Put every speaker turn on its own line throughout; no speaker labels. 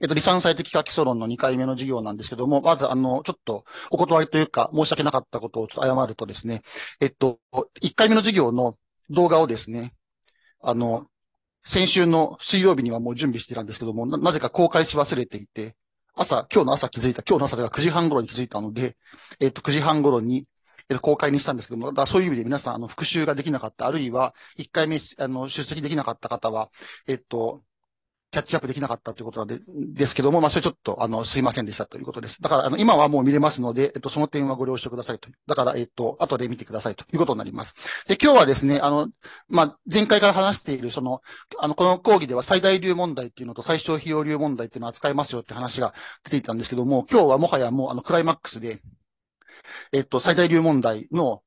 えっと、離散祭的書きソロンの2回目の授業なんですけども、まず、あの、ちょっと、お断りというか、申し訳なかったことをちょっと謝るとですね、えっと、1回目の授業の動画をですね、あの、先週の水曜日にはもう準備してたんですけども、なぜか公開し忘れていて、朝、今日の朝気づいた、今日の朝では9時半頃に気づいたので、えっと、9時半頃に、公開にしたんですけども、だそういう意味で皆さん、あの、復習ができなかった、あるいは、1回目、あの、出席できなかった方は、えっと、キャッチアップできなかったということでですけども、まあ、それちょっと、あの、すいませんでしたということです。だから、あの、今はもう見れますので、えっと、その点はご了承くださいと。だから、えっと、後で見てくださいということになります。で、今日はですね、あの、まあ、前回から話している、その、あの、この講義では最大流問題っていうのと最小費用流問題っていうのを扱いますよって話が出ていたんですけども、今日はもはやもう、あの、クライマックスで、えっと、最大流問題の、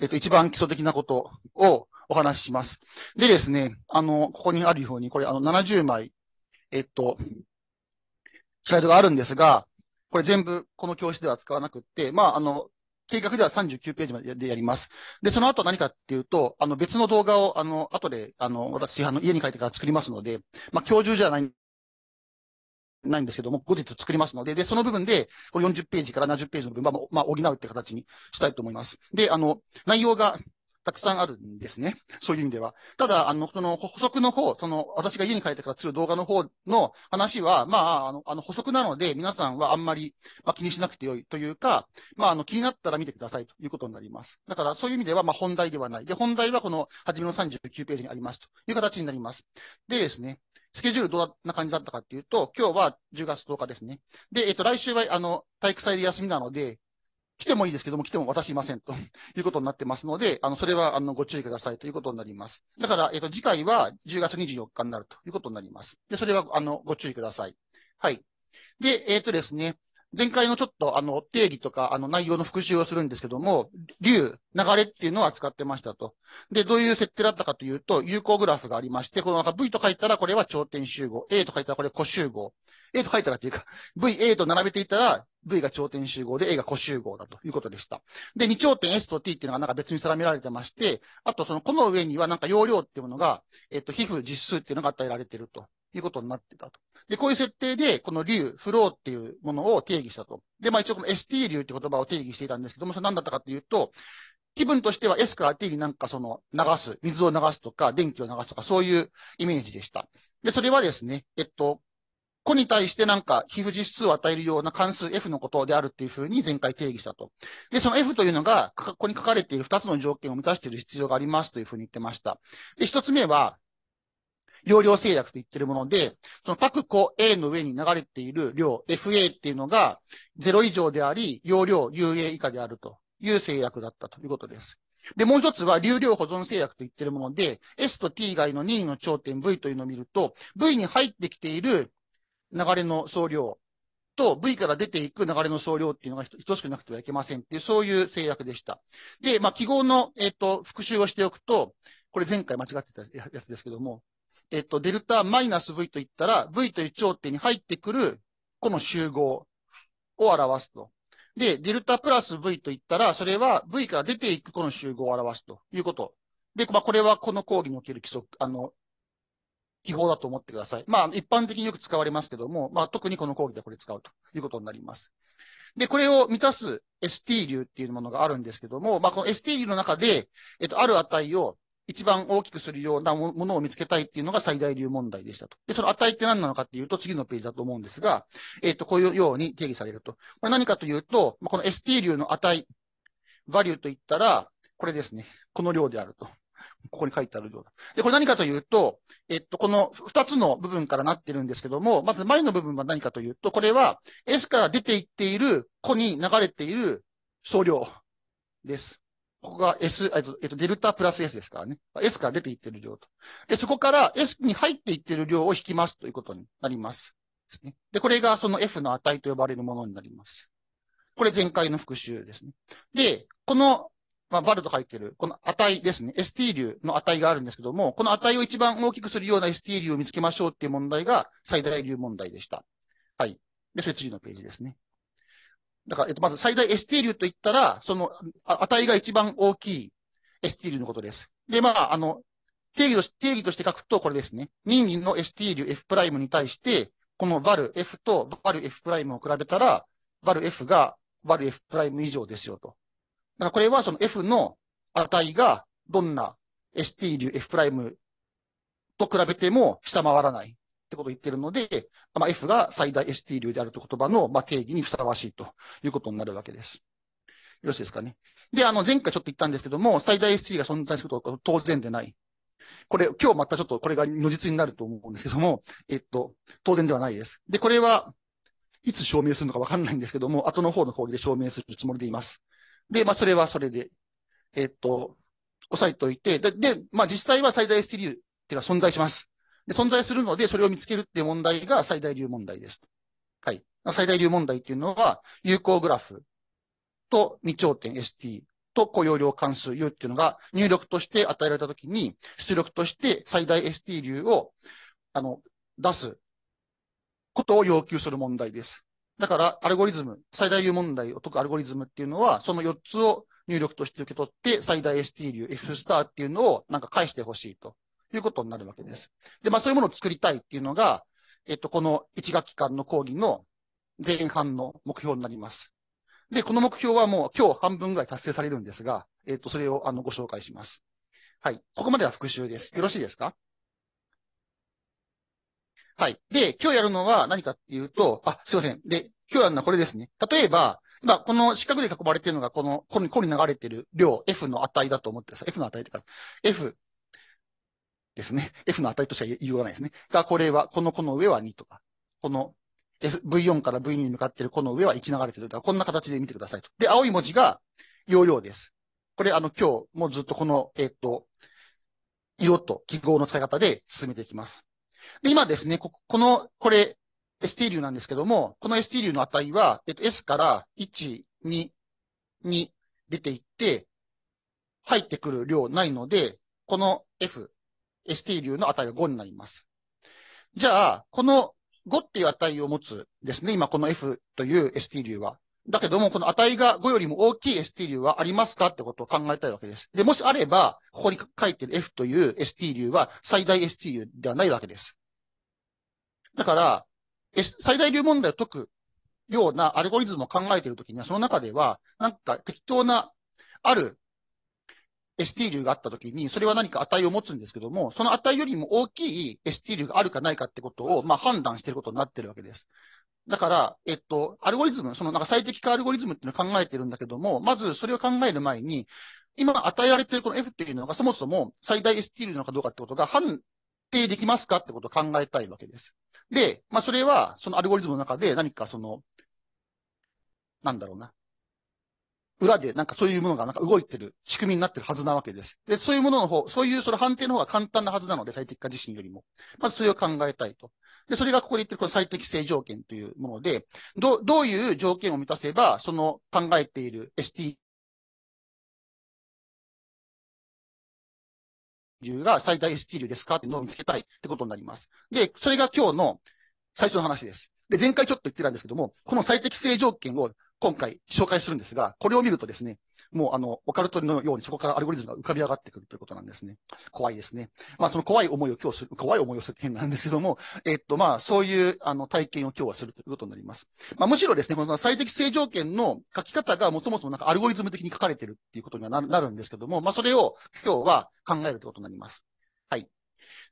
えっと、一番基礎的なことを、お話しします。でですね、あの、ここにあるように、これ、あの、70枚えっと、スライドがあるんですが、これ全部この教室では使わなくって、まあ、あの、計画では39ページまででやります。で、その後何かっていうと、あの別の動画を、あの、後で、あの、私、あの、家に帰ってから作りますので、まあ、今日中じゃない、ないんですけども、後日作りますので、で、その部分で、これ40ページから70ページの分は、まあ、補うって形にしたいと思います。で、あの、内容が、たくさんあるんですね。そういう意味では。ただ、あの、その補足の方、その、私が家に帰ってからする動画の方の話は、まあ、あの、あの補足なので、皆さんはあんまり、まあ、気にしなくてよいというか、まあ、あの、気になったら見てくださいということになります。だから、そういう意味では、まあ、本題ではない。で、本題はこの、はじめの39ページにありますという形になります。でですね、スケジュールどんな感じだったかっていうと、今日は10月10日ですね。で、えっと、来週は、あの、体育祭で休みなので、来てもいいですけども、来ても私いませんと いうことになってますので、あの、それは、あの、ご注意くださいということになります。だから、えっ、ー、と、次回は10月24日になるということになります。で、それは、あの、ご注意ください。はい。で、えっ、ー、とですね、前回のちょっとあの定義とかあの内容の復習をするんですけども、流、流れっていうのを扱ってましたと。で、どういう設定だったかというと、有効グラフがありまして、このなんか V と書いたらこれは頂点集合、A と書いたらこれ個集合。A と書いたらっていうか、V、A と並べていたら、V が頂点集合で A が個集合だということでした。で、2頂点 S と T っていうのがなんか別に定められてまして、あとその、この上にはなんか容量っていうものが、えっと、皮膚実数っていうのが与えられてると。いうことになってたと。で、こういう設定で、この流、フローっていうものを定義したと。で、まあ一応この ST 流って言葉を定義していたんですけども、それ何だったかっていうと、気分としては S から T になんかその流す、水を流すとか、電気を流すとか、そういうイメージでした。で、それはですね、えっと、子に対してなんか皮膚実数を与えるような関数 F のことであるっていうふうに前回定義したと。で、その F というのが、ここに書かれている2つの条件を満たしている必要がありますというふうに言ってました。で、1つ目は、容量制約と言ってるもので、その各個 A の上に流れている量 FA っていうのが0以上であり、容量 UA 以下であるという制約だったということです。で、もう一つは流量保存制約と言ってるもので、S と T 以外の任意の頂点 V というのを見ると、V に入ってきている流れの総量と V から出ていく流れの総量っていうのが等しくなくてはいけませんっていう、そういう制約でした。で、まあ、記号の、えっ、ー、と、復習をしておくと、これ前回間違ってたやつですけども、えっと、デルタマイナス V と言ったら、V という頂点に入ってくる、この集合を表すと。で、デルタプラス V と言ったら、それは V から出ていくこの集合を表すということ。で、まあ、これはこの講義における規則、あの、記法だと思ってください。まあ、一般的によく使われますけども、まあ、特にこの講義でこれ使うということになります。で、これを満たす ST 流っていうものがあるんですけども、まあ、この ST 流の中で、えっと、ある値を一番大きくするようなものを見つけたいっていうのが最大流問題でしたと。で、その値って何なのかっていうと、次のページだと思うんですが、えっ、ー、と、こういうように定義されると。これ何かというと、この ST 流の値、バリューと言ったら、これですね。この量であると。ここに書いてある量だ。で、これ何かというと、えっと、この二つの部分からなってるんですけども、まず前の部分は何かというと、これは S から出ていっている子に流れている総量です。ここが S、えっと、えっと、デルタプラス S ですからね。S から出ていってる量と。で、そこから S に入っていってる量を引きますということになります。ですね。で、これがその F の値と呼ばれるものになります。これ前回の復習ですね。で、この、まあ、バルと書いてる、この値ですね。ST 流の値があるんですけども、この値を一番大きくするような ST 流を見つけましょうっていう問題が最大流問題でした。はい。で、それ次のページですね。だから、えっと、まず最大 ST 流と言ったら、その、値が一番大きい ST 流のことです。で、まあ、あの、定義と定義として書くとこれですね。任意の ST 流 F' に対して、この VALF と v a イ f を比べたら、VALF が v a イ f 以上ですよと。だからこれはその F の値がどんな ST 流 F' と比べても下回らない。ってことを言ってるので、まあ、F が最大 ST 流であるという言葉の、まあ、定義にふさわしいということになるわけです。よろしいですかね。で、あの、前回ちょっと言ったんですけども、最大 ST が存在することは当然でない。これ、今日またちょっとこれが如実になると思うんですけども、えっと、当然ではないです。で、これは、いつ証明するのかわかんないんですけども、後の方の講義で証明するつもりでいます。で、まあ、それはそれで、えっと、押さえておいて、で、でまあ、実際は最大 ST 流っていうのは存在します。存在するので、それを見つけるっていう問題が最大流問題です。はい。最大流問題っていうのは、有効グラフと2頂点 ST と雇用量関数 U っていうのが入力として与えられたときに、出力として最大 ST 流を、あの、出すことを要求する問題です。だから、アルゴリズム、最大流問題を解くアルゴリズムっていうのは、その4つを入力として受け取って、最大 ST 流 F スターっていうのをなんか返してほしいと。いうことになるわけです。で、まあそういうものを作りたいっていうのが、えっと、この1学期間の講義の前半の目標になります。で、この目標はもう今日半分ぐらい達成されるんですが、えっと、それをあのご紹介します。はい。ここまでは復習です。よろしいですかはい。で、今日やるのは何かっていうと、あ、すいません。で、今日やるのはこれですね。例えば、今、この四角で囲まれているのが、この、ここに流れている量、F の値だと思ってください。F の値とか、F ですね。F の値としては言いようがないですね。が、これは、この子の上は2とか、この V4 から V2 に向かっているこの上は1流れてるとか、こんな形で見てくださいと。で、青い文字が容量です。これ、あの、今日もずっとこの、えっ、ー、と、色と記号の使い方で進めていきます。で、今ですね、こ、この、これ、ST 流なんですけども、この ST 流の値は、えっと、S から1、2、2出ていって、入ってくる量ないので、この F ST 流の値が5になります。じゃあ、この5っていう値を持つですね、今この F という ST 流は。だけども、この値が5よりも大きい ST 流はありますかってことを考えたいわけです。で、もしあれば、ここに書いてる F という ST 流は最大 ST 流ではないわけです。だから、最大流問題を解くようなアルゴリズムを考えているときには、その中では、なんか適当な、ある ST 流があったときに、それは何か値を持つんですけども、その値よりも大きい ST 流があるかないかってことを、まあ、判断してることになってるわけです。だから、えっと、アルゴリズム、そのなんか最適化アルゴリズムっていうのを考えてるんだけども、まずそれを考える前に、今与えられてるこの F っていうのがそもそも最大 ST 流なのかどうかってことが判定できますかってことを考えたいわけです。で、まあ、それは、そのアルゴリズムの中で何かその、なんだろうな、裏でなんかそういうものがなんか動いてる仕組みになってるはずなわけです。で、そういうものの方、そういうその判定の方が簡単なはずなので、最適化自身よりも。まずそれを考えたいと。で、それがここで言ってるこの最適性条
件というもので、ど、どういう条件を満たせば、その考えている ST 流が最大 ST 流ですかっていうのを見つけたいってことになります。で、それが今日の最初の話です。
で、前回ちょっと言ってたんですけども、この最適性条件を今回紹介するんですが、これを見るとですね、もうあの、オカルトのようにそこからアルゴリズムが浮かび上がってくるということなんですね。怖いですね。まあその怖い思いを今日する、怖い思いをする変なんですけども、えっとまあそういうあの体験を今日はするということになります。まあむしろですね、この最適性条件の書き方がもそもそもなんかアルゴリズム的に書かれてるっていうことにはなるんですけども、まあそれを今日は考えるということになります。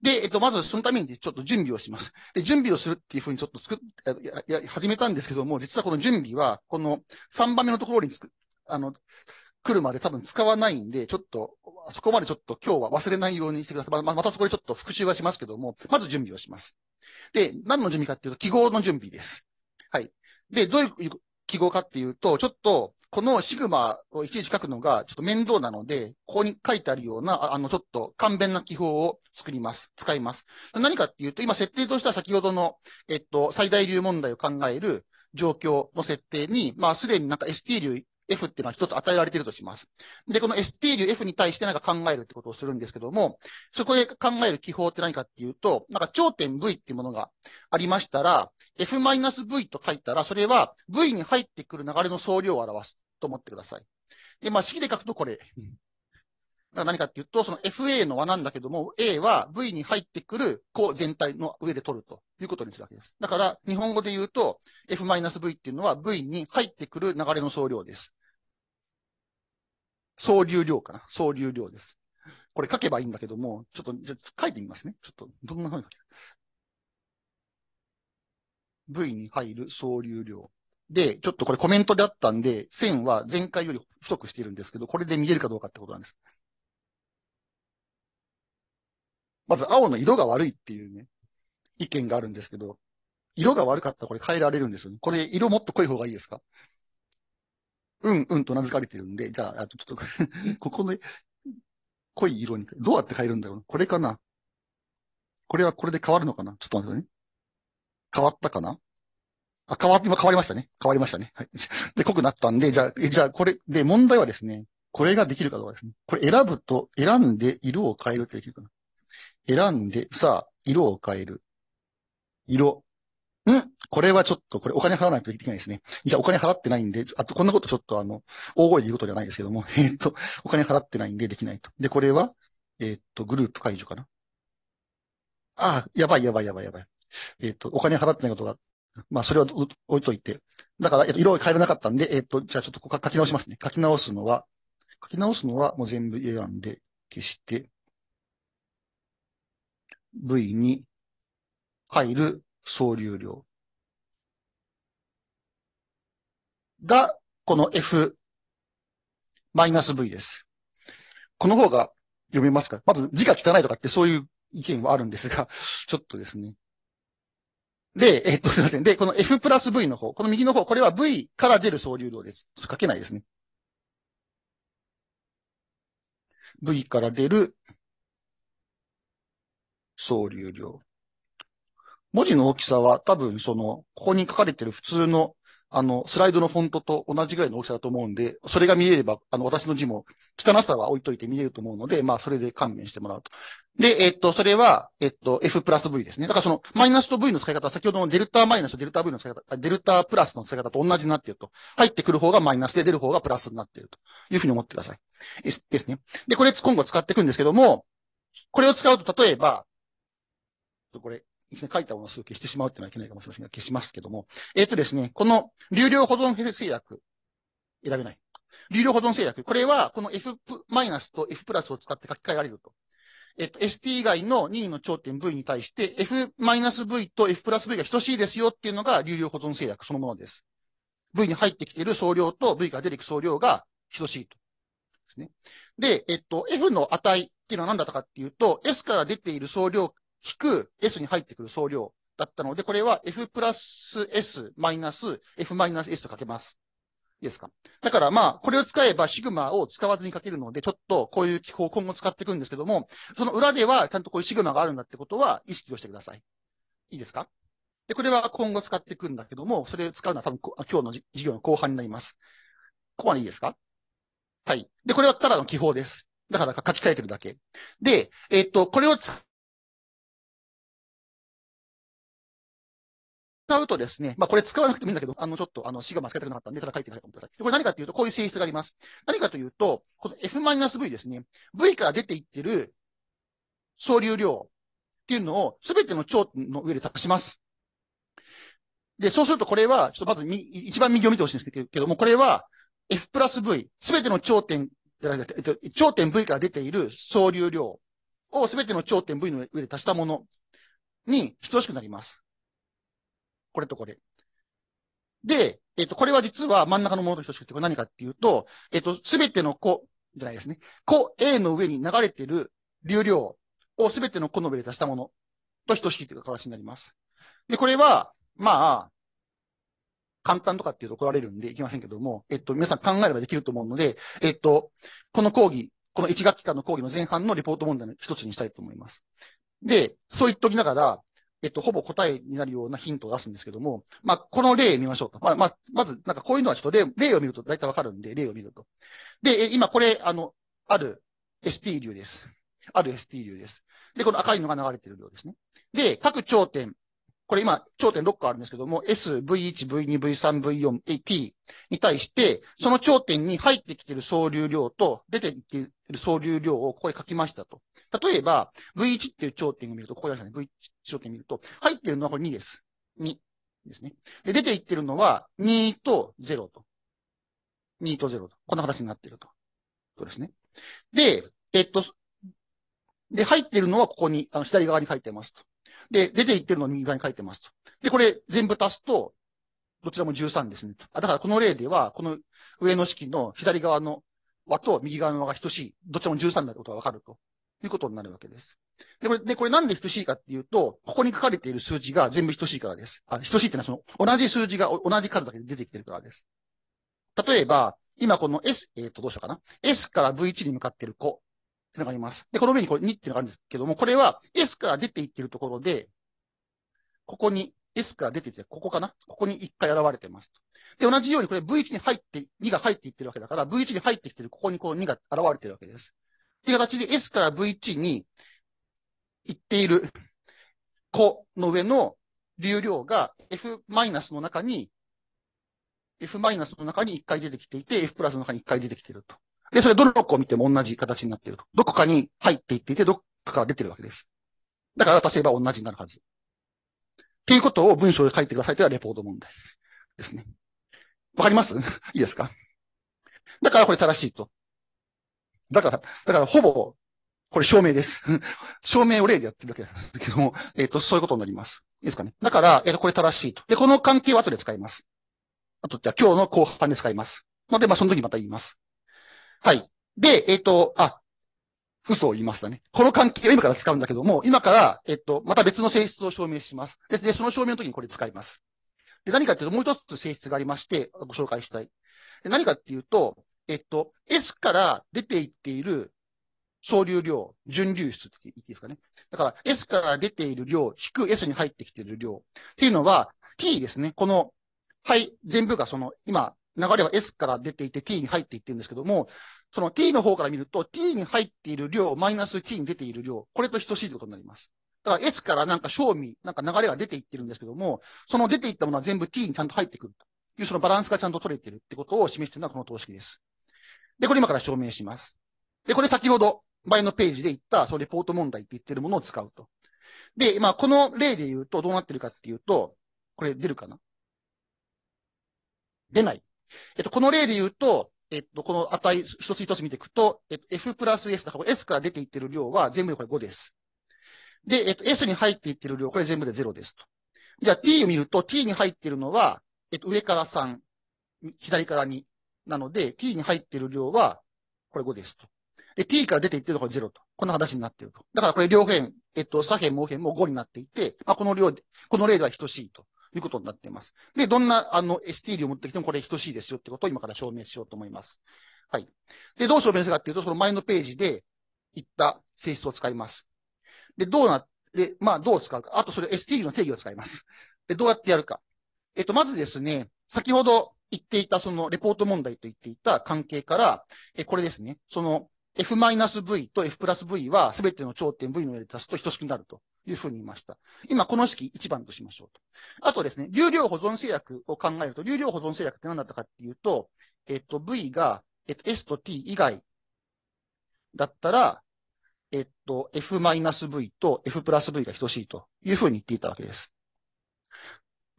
で、えっと、まずそのためにちょっと準備をします。で、準備をするっていうふうにちょっと作っ、や、や、始めたんですけども、実はこの準備は、この3番目のところにつく、あの、来るまで多分使わないんで、ちょっと、そこまでちょっと今日は忘れないようにしてください。ま、またそこでちょっと復習はしますけども、まず準備をします。で、何の準備かっていうと、記号の準備です。はい。で、どういう記号かっていうと、ちょっと、このシグマをいちいち書くのがちょっと面倒なので、ここに書いてあるような、あの、ちょっと簡便な記法を作ります。使います。何かっていうと、今設定としては先ほどの、えっと、最大流問題を考える状況の設定に、まあ、すでになんか ST 流 F っていうのは一つ与えられているとします。で、この ST 流 F に対して何か考えるってことをするんですけども、そこで考える記法って何かっていうと、なんか頂点 V っていうものがありましたら、F-V と書いたら、それは V に入ってくる流れの総量を表すと思ってください。で、まあ式で書くとこれ。何かっていうと、その FA の和なんだけども、A は V に入ってくる項全体の上で取るということにするわけです。だから、日本語で言うと、F-V っていうのは V に入ってくる流れの総量です。総流量かな。総流量です。これ書けばいいんだけども、ちょっと、じゃ書いてみますね。ちょっと、どんな風に書ける ?V に入る総流量。で、ちょっとこれコメントであったんで、線は前回より太くしているんですけど、これで見えるかどうかってことなんです。まず青の色が悪いっていうね、意見があるんですけど、色が悪かったらこれ変えられるんですよね。これ色もっと濃い方がいいですかうんうんと名付かれてるんで、じゃあ、あとちょっと ここの濃い色に、どうやって変えるんだろうこれかな。これはこれで変わるのかなちょっと待ってね。変わったかなあ、変わ、今変わりましたね。変わりましたね。はい。で、濃くなったんで、じゃあ、えじゃあ、これ、で、問題はですね、これができるかどうかですね。これ選ぶと、選んで色を変えるってできるかな。選んで、さあ、色を変える。色、んこれはちょっと、これお金払わないといけないですね。じゃあお金払ってないんで、あとこんなことちょっとあの、大声で言うことじゃないですけども、えっと、お金払ってないんでできないと。で、これは、えっと、グループ解除かな。ああ、やばいやばいやばいやばい。えっと、お金払ってないことが、まあ、それは置いといて。だから、えっと、色変えれなかったんで、えっと、じゃあちょっとここ書き直しますね。書き直すのは、書き直すのはもう全部選んで消して、V に入る総流量が、この F マイナス V です。この方が読めますかまず字が汚いとかってそういう意見はあるんですが、ちょっとですね。で、えっと、すいません。で、この F プラス V の方、この右の方、これは V から出る総流量です。書けないですね。V から出る総流量。文字の大きさは多分その、ここに書かれてる普通のあの、スライドのフォントと同じぐらいの大きさだと思うんで、それが見えれば、あの、私の字も汚さは置いといて見えると思うので、まあ、それで勘弁してもらうと。で、えっと、それは、えっと、F プラス V ですね。だからその、マイナスと V の使い方、先ほどのデルタマイナスとデルタ V の使い方、デルタプラスの使い方と同じになっていると。入ってくる方がマイナスで出る方がプラスになっているというふうに思ってください。ですね。で、これ今後使っていくんですけども、これを使うと、例えば、これ、ですね、書いたものをすぐ消してしまうっていうのはいけないかもしれませんが、消しますけども。えっ、ー、とですね、この流量保存制約、選べない。流量保存制約。これは、この F- と F プラスを使って書き換えられると。えっと、ST 以外の任意の頂点 V に対して、F-V と F プラス V が等しいですよっていうのが流量保存制約そのものです。V に入ってきている総量と V が出てく総量が等しいと。ですね。で、えっと、F の値っていうのは何だったかっていうと、S から出ている総量引く S に入ってくる総量だったので、これは F プラス S マイナス F マイナス S と書けます。いいですか。だからまあ、これを使えばシグマを使わずに書けるので、ちょっとこういう記法を今後使っていくんですけども、その裏ではちゃんとこういうシグマがあるんだってことは意識をしてください。いいですかで、これは今後使っていくんだけども、それを使うのは多分今日の授業の後半になります。ここまでいいですか
はい。で、これはただの記法です。だから書き換えてるだけ。で、えっ、と、これを使使うとですね、まあこれ使わなくてもいいんだけど、あのちょっとあの死がマ使たくなかったんで、ただ書いてください。これ何かっていうと、こういう性質があります。
何かというと、この F-V ですね、V から出ていってる総流量っていうのをすべての頂点の上で託します。で、そうするとこれは、ちょっとまず一番右を見てほしいんですけども、これは F プラス V、すべての頂点、頂点 V から出ている総流量をすべての頂点 V の上で足したものに等しくなります。これとこれ。で、えっ、と、これは実は真ん中のものと等しくて、これ何かっていうと、えっ、と、すべての子、じゃないですね。子 A の上に流れてる流量をすべての子の上で出したものと等しいという形になります。で、これは、まあ、簡単とかっていうと怒られるんでいきませんけども、えっと、皆さん考えればできると思うので、えっと、この講義、この1学期間の講義の前半のリポート問題の一つにしたいと思います。で、そう言っておきながら、えっと、ほぼ答えになるようなヒントを出すんですけども、まあ、この例見ましょうと。まあ、まあ、まず、なんかこういうのはちょっと例、例を見ると大体わかるんで、例を見ると。で、今これ、あの、ある ST 流です。ある ST 流です。で、この赤いのが流れてる量ですね。で、各頂点、これ今、頂点6個あるんですけども、S、V1、V2、V3、V4、T に対して、その頂点に入ってきている総流量と出てきている総流量をここで書きましたと。例えば、V1 っていう頂点を見ると、ここにありますね。V1 頂点見ると、入ってるのはこれ2です。2ですね。で、出ていってるのは2と0と。2と0と。こんな形になってると。そうですね。で、えっと、で、入ってるのはここに、あの、左側に書いてますと。で、出ていってるのを右側に書いてますと。で、これ全部足すと、どちらも13ですね。あだからこの例では、この上の式の左側の和と右側の和が等しい、どちらも13になることがわかるということになるわけです。で、これ、で、これなんで等しいかっていうと、ここに書かれている数字が全部等しいからです。あ、等しいってのはその、同じ数字が同じ数だけで出てきてるからです。例えば、今この S、えっ、ー、と、どうしようかな。S から V1 に向かってる子いうのがあります。で、この上にこれ2っていうのがあるんですけども、これは S から出ていってるところで、ここに S から出てて、ここかなここに1回現れてます。で、同じようにこれ V1 に入って、2が入っていってるわけだから、V1 に入ってきてる、ここにこう2が現れてるわけです。っていう形で S から V1 に行っている子の上の流量が F- マイナスの中に F- マイナスの中に1回出てきていて、F プラスの中に1回出てきていると。で、それどの子を見ても同じ形になっていると。どこかに入っていっていて、どっかから出てるわけです。だから足せば同じになるはず。っていうことを文章で書いてくださいというのはレポート問題ですね。わかります いいですかだからこれ正しいと。だから、だからほぼ、これ証明です。証明を例でやってるだけなんですけども、えっ、ー、と、そういうことになります。いいですかね。だから、えっ、ー、と、これ正しいと。で、この関係は後で使います。あと、じゃあ今日の後半で使います。ので、まあ、その時また言います。はい。で、えっ、ー、と、あ、嘘を言いましたね。この関係を今から使うんだけども、今から、えっ、ー、と、また別の性質を証明します。で、でその証明の時にこれ使います。で、何かっていうと、もう一つ性質がありまして、ご紹介したい。で何かっていうと、えっと、S から出ていっている総流量、純流出って言っていいですかね。だから、S から出ている量、引く S に入ってきている量っていうのは、T ですね。この、はい、全部がその、今、流れは S から出ていて t に入っていってるんですけども、その t の方から見ると t に入っている量マイナス t に出ている量、これと等しいということになります。だから S からなんか賞味、なんか流れが出ていってるんですけども、その出ていったものは全部 t にちゃんと入ってくるというそのバランスがちゃんと取れてるってことを示しているのはこの等式です。で、これ今から証明します。で、これ先ほど前のページで言った、そのレポート問題って言ってるものを使うと。で、まあ、この例で言うとどうなってるかっていうと、これ出るかな出ない。えっと、この例で言うと、えっと、この値、一つ一つ見ていくと、えっと、F プラス S だから、S から出ていってる量は全部でこれ5です。で、えっと、S に入っていってる量、これ全部で0ですと。じゃあ T を見ると、T に入ってるのは、えっと、上から3、左から2。なので、T に入ってる量は、これ5ですと。で、T から出ていってるのが0と。こんな形になってると。だからこれ両辺、えっと、左辺、右辺も5になっていて、まあ、この量、この例では等しいと。いうことになっています。で、どんな、あの、ST 量を持ってきてもこれ等しいですよってことを今から証明しようと思います。はい。で、どう証明するかっていうと、その前のページで言った性質を使います。で、どうな、で、まあ、どう使うか。あと、それ ST 量の定義を使います。で、どうやってやるか。えっと、まずですね、先ほど言っていた、その、レポート問題と言っていた関係から、え、これですね。その、f-v と f+v は全ての頂点 v の上で足すと等しくなるというふうに言いました。今、この式1番としましょうと。あとですね、流量保存制約を考えると、流量保存制約って何だったかっていうと、えっと、V が、えっと、S と T 以外だったら、えっと、F-V と F プラス V が等しいというふうに言っていたわけです。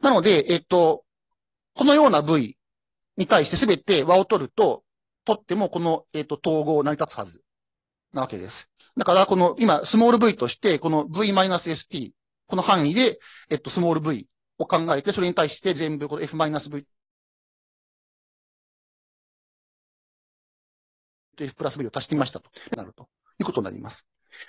なので、えっと、このような V に対してすべて和を取ると、取ってもこの、えっと、統合成り立つはずなわけです。だから、この、今、スモール v として、こ
の v-st、この範囲で、えっと、スモール v を考えて、それに対して全部、この f-v と f プラス v を足してみましたと。なると。いうことになります。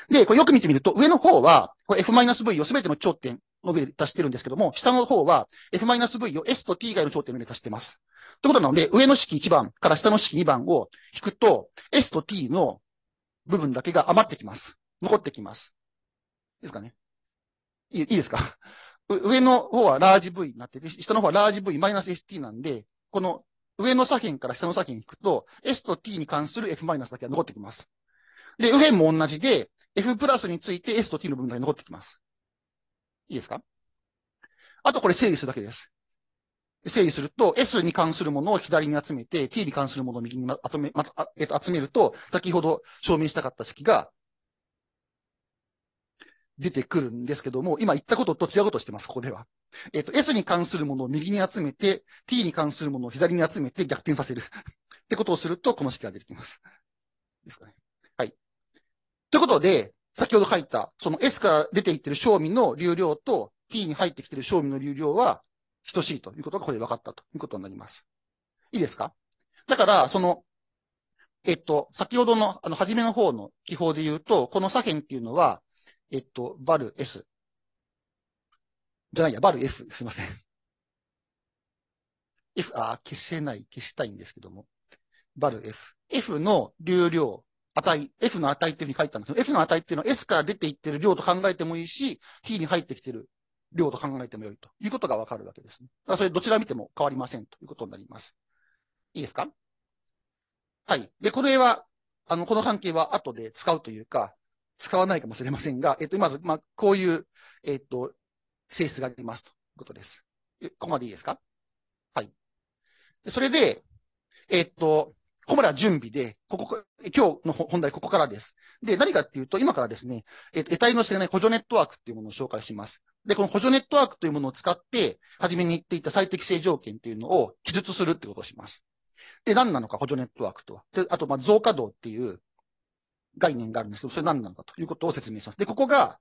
で、これよく見てみると、上の方
は、f-v をすべての頂点の上で足してるんですけども、下の方は f-v を s と t 以外の頂点の上で足してます。ということなので、上の式1番から下の式2番を引くと、s と t の部分だけが余ってきます。残ってきます。いいですかねいいいいですか上の方はラージ V になってて、下の方はラージ V マイナス ST なんで、この上の左辺から下の左辺引くと、S と T に関する F マイナスだけが残ってきます。で、右辺も同じで、F プラスについて S と T の部分だけ残ってきます。いいですかあとこれ整理するだけです。整理すると、S に関するものを左に集めて、T に関するものを右にまとめ、まえっと、集めると、先ほど証明したかった式が出てくるんですけども、今言ったことと違うことしてます、ここでは。えっと、S に関するものを右に集めて、T に関するものを左に集めて逆転させる ってことをすると、この式が出てきます。ですかね。はい。ということで、先ほど書いた、その S から出ていってる賞味の流量と T に入ってきてる賞味の流量は、等しいということがこれで分かったということになります。いいですかだから、その、えっと、先ほどの、あの、初めの方の記法で言うと、この左辺っていうのは、えっと、バル S。じゃないや、バル F。すいません。F、あ、消せない、消したいんですけども。バル F。F の流量、値、F の値っていうふうに書いたんですけど、F の値っていうのは S から出ていってる量と考えてもいいし、非に入ってきてる量と考えてもよいということがわかるわけですね。だそれどちら見ても変わりませんということになります。いいですかはい。で、これは、あの、この関係は後で使うというか、使わないかもしれませんが、えっと、まず、まあ、こういう、えっと、性質がありますということです。ここまでいいですかはい。それで、えっと、ここまでは準備で、ここ、今日の本題、ここからです。で、何かっていうと、今からですね、えっと、得体の知れない補助ネットワークっていうものを紹介します。で、この補助ネットワークというものを使って、初めに言っていた最適性条件というのを記述するってことをします。で、何なのか、補助ネットワークとは。で、あと、まあ、増加度っていう概念があるんですけど、それ何なのかということを説明します。で、ここが、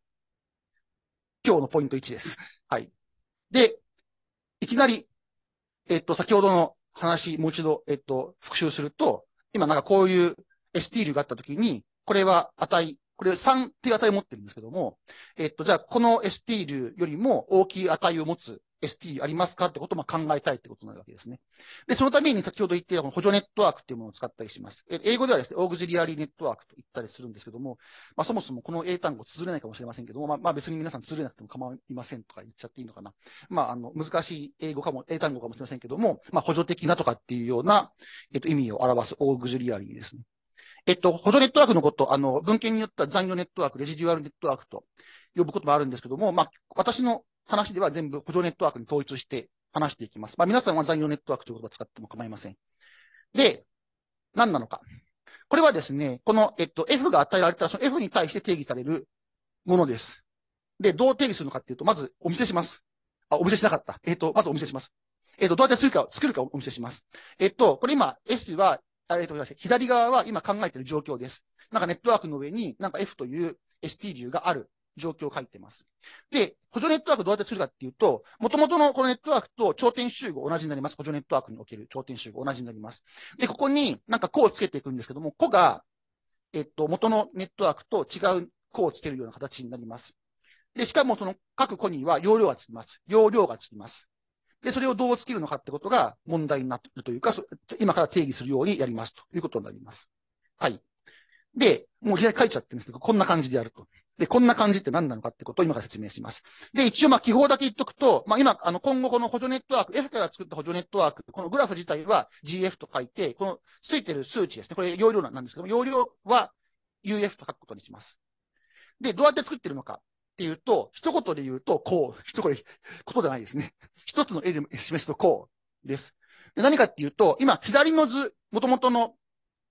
今日のポイント1です。はい。で、いきなり、えっと、先ほどの話、もう一度、えっと、復習すると、今なんかこういう ST 流があったときに、これは値これ3っていう値を持ってるんですけども、えっと、じゃあこの ST 流よりも大きい値を持つ ST ありますかってことをま考えたいってことになるわけですね。で、そのために先ほど言ってたこの補助ネットワークっていうものを使ったりします。英語ではですね、オーグジリアリーネットワークと言ったりするんですけども、まあそもそもこの英単語綴れないかもしれませんけども、まあ、まあ、別に皆さん綴れなくても構いませんとか言っちゃっていいのかな。まああの、難しい英語かも、英単語かもしれませんけども、まあ補助的なとかっていうような、えっと、意味を表すオーグジリアリーですね。えっと、補助ネットワークのこと、あの、文献によっては残業ネットワーク、レジデュアルネットワークと呼ぶこともあるんですけども、まあ、私の話では全部補助ネットワークに統一して話していきます。まあ、皆さんは残業ネットワークという言葉を使っても構いません。で、何なのか。これはですね、この、えっと、F が与えられたら、その F に対して定義されるものです。で、どう定義するのかっていうと、まずお見せします。あ、お見せしなかった。えっと、まずお見せします。えっと、どうやって作るか、作るかをお見せします。えっと、これ今、S はあれといま左側は今考えている状況です。なんかネットワークの上に、なんか F という ST 流がある状況を書いてます。で、補助ネットワークどうやってするかっていうと、元々のこのネットワークと頂点集合同じになります。補助ネットワークにおける頂点集合同じになります。で、ここになんか個をつけていくんですけども、個が、えっと、元のネットワークと違う個をつけるような形になります。で、しかもその各個には容量がつきます。容量がつきます。で、それをどうつけるのかってことが問題になってるというか、今から定義するようにやりますということになります。はい。で、もう左き書いちゃってるんですけど、こんな感じでやると。で、こんな感じって何なのかってことを今から説明します。で、一応まあ記法だけ言っとくと、まあ今、あの今後この補助ネットワーク、F から作った補助ネットワーク、このグラフ自体は GF と書いて、このついてる数値ですね。これ容量なんですけども、容量は UF と書くことにします。で、どうやって作ってるのかっていうと、一言で言うと、こう、一言、ことじゃないですね。一つの絵で示すとこうです。で何かっていうと、今、左の図、元々の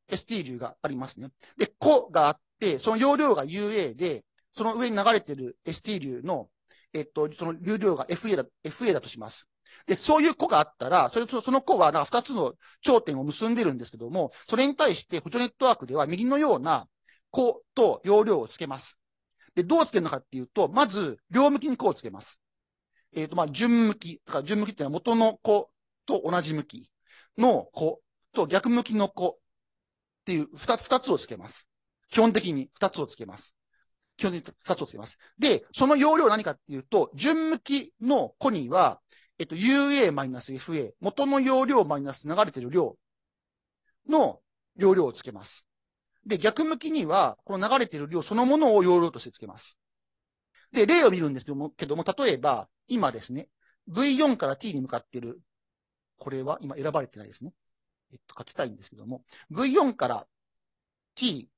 ST 流がありますね。で、子があって、その容量が UA で、その上に流れてる ST 流の、えっと、その流量が FA だ、FA だとします。で、そういう子があったら、それとその子は、なんか二つの頂点を結んでるんですけども、それに対して補助ネットワークでは右のような子と容量をつけます。で、どうつけるのかっていうと、まず、両向きに子をつけます。えっ、ー、と、まあ、順向き、だから順向きっていうのは元の子と同じ向きの子と逆向きの子っていう二つ、二つをつけます。基本的に二つをつけます。基本的に二つをつけます。で、その容量は何かっていうと、順向きの子には、えっと、UA-FA、元の容量マイナス流れてる量の容量をつけます。で、逆向きには、この流れてる量そのものを容量としてつけます。で、例を見るんですけども、けども、例えば、今ですね、V4 から T に向かってる、これは今選ばれてないですね。えっと、書きたいんですけども、V4 から T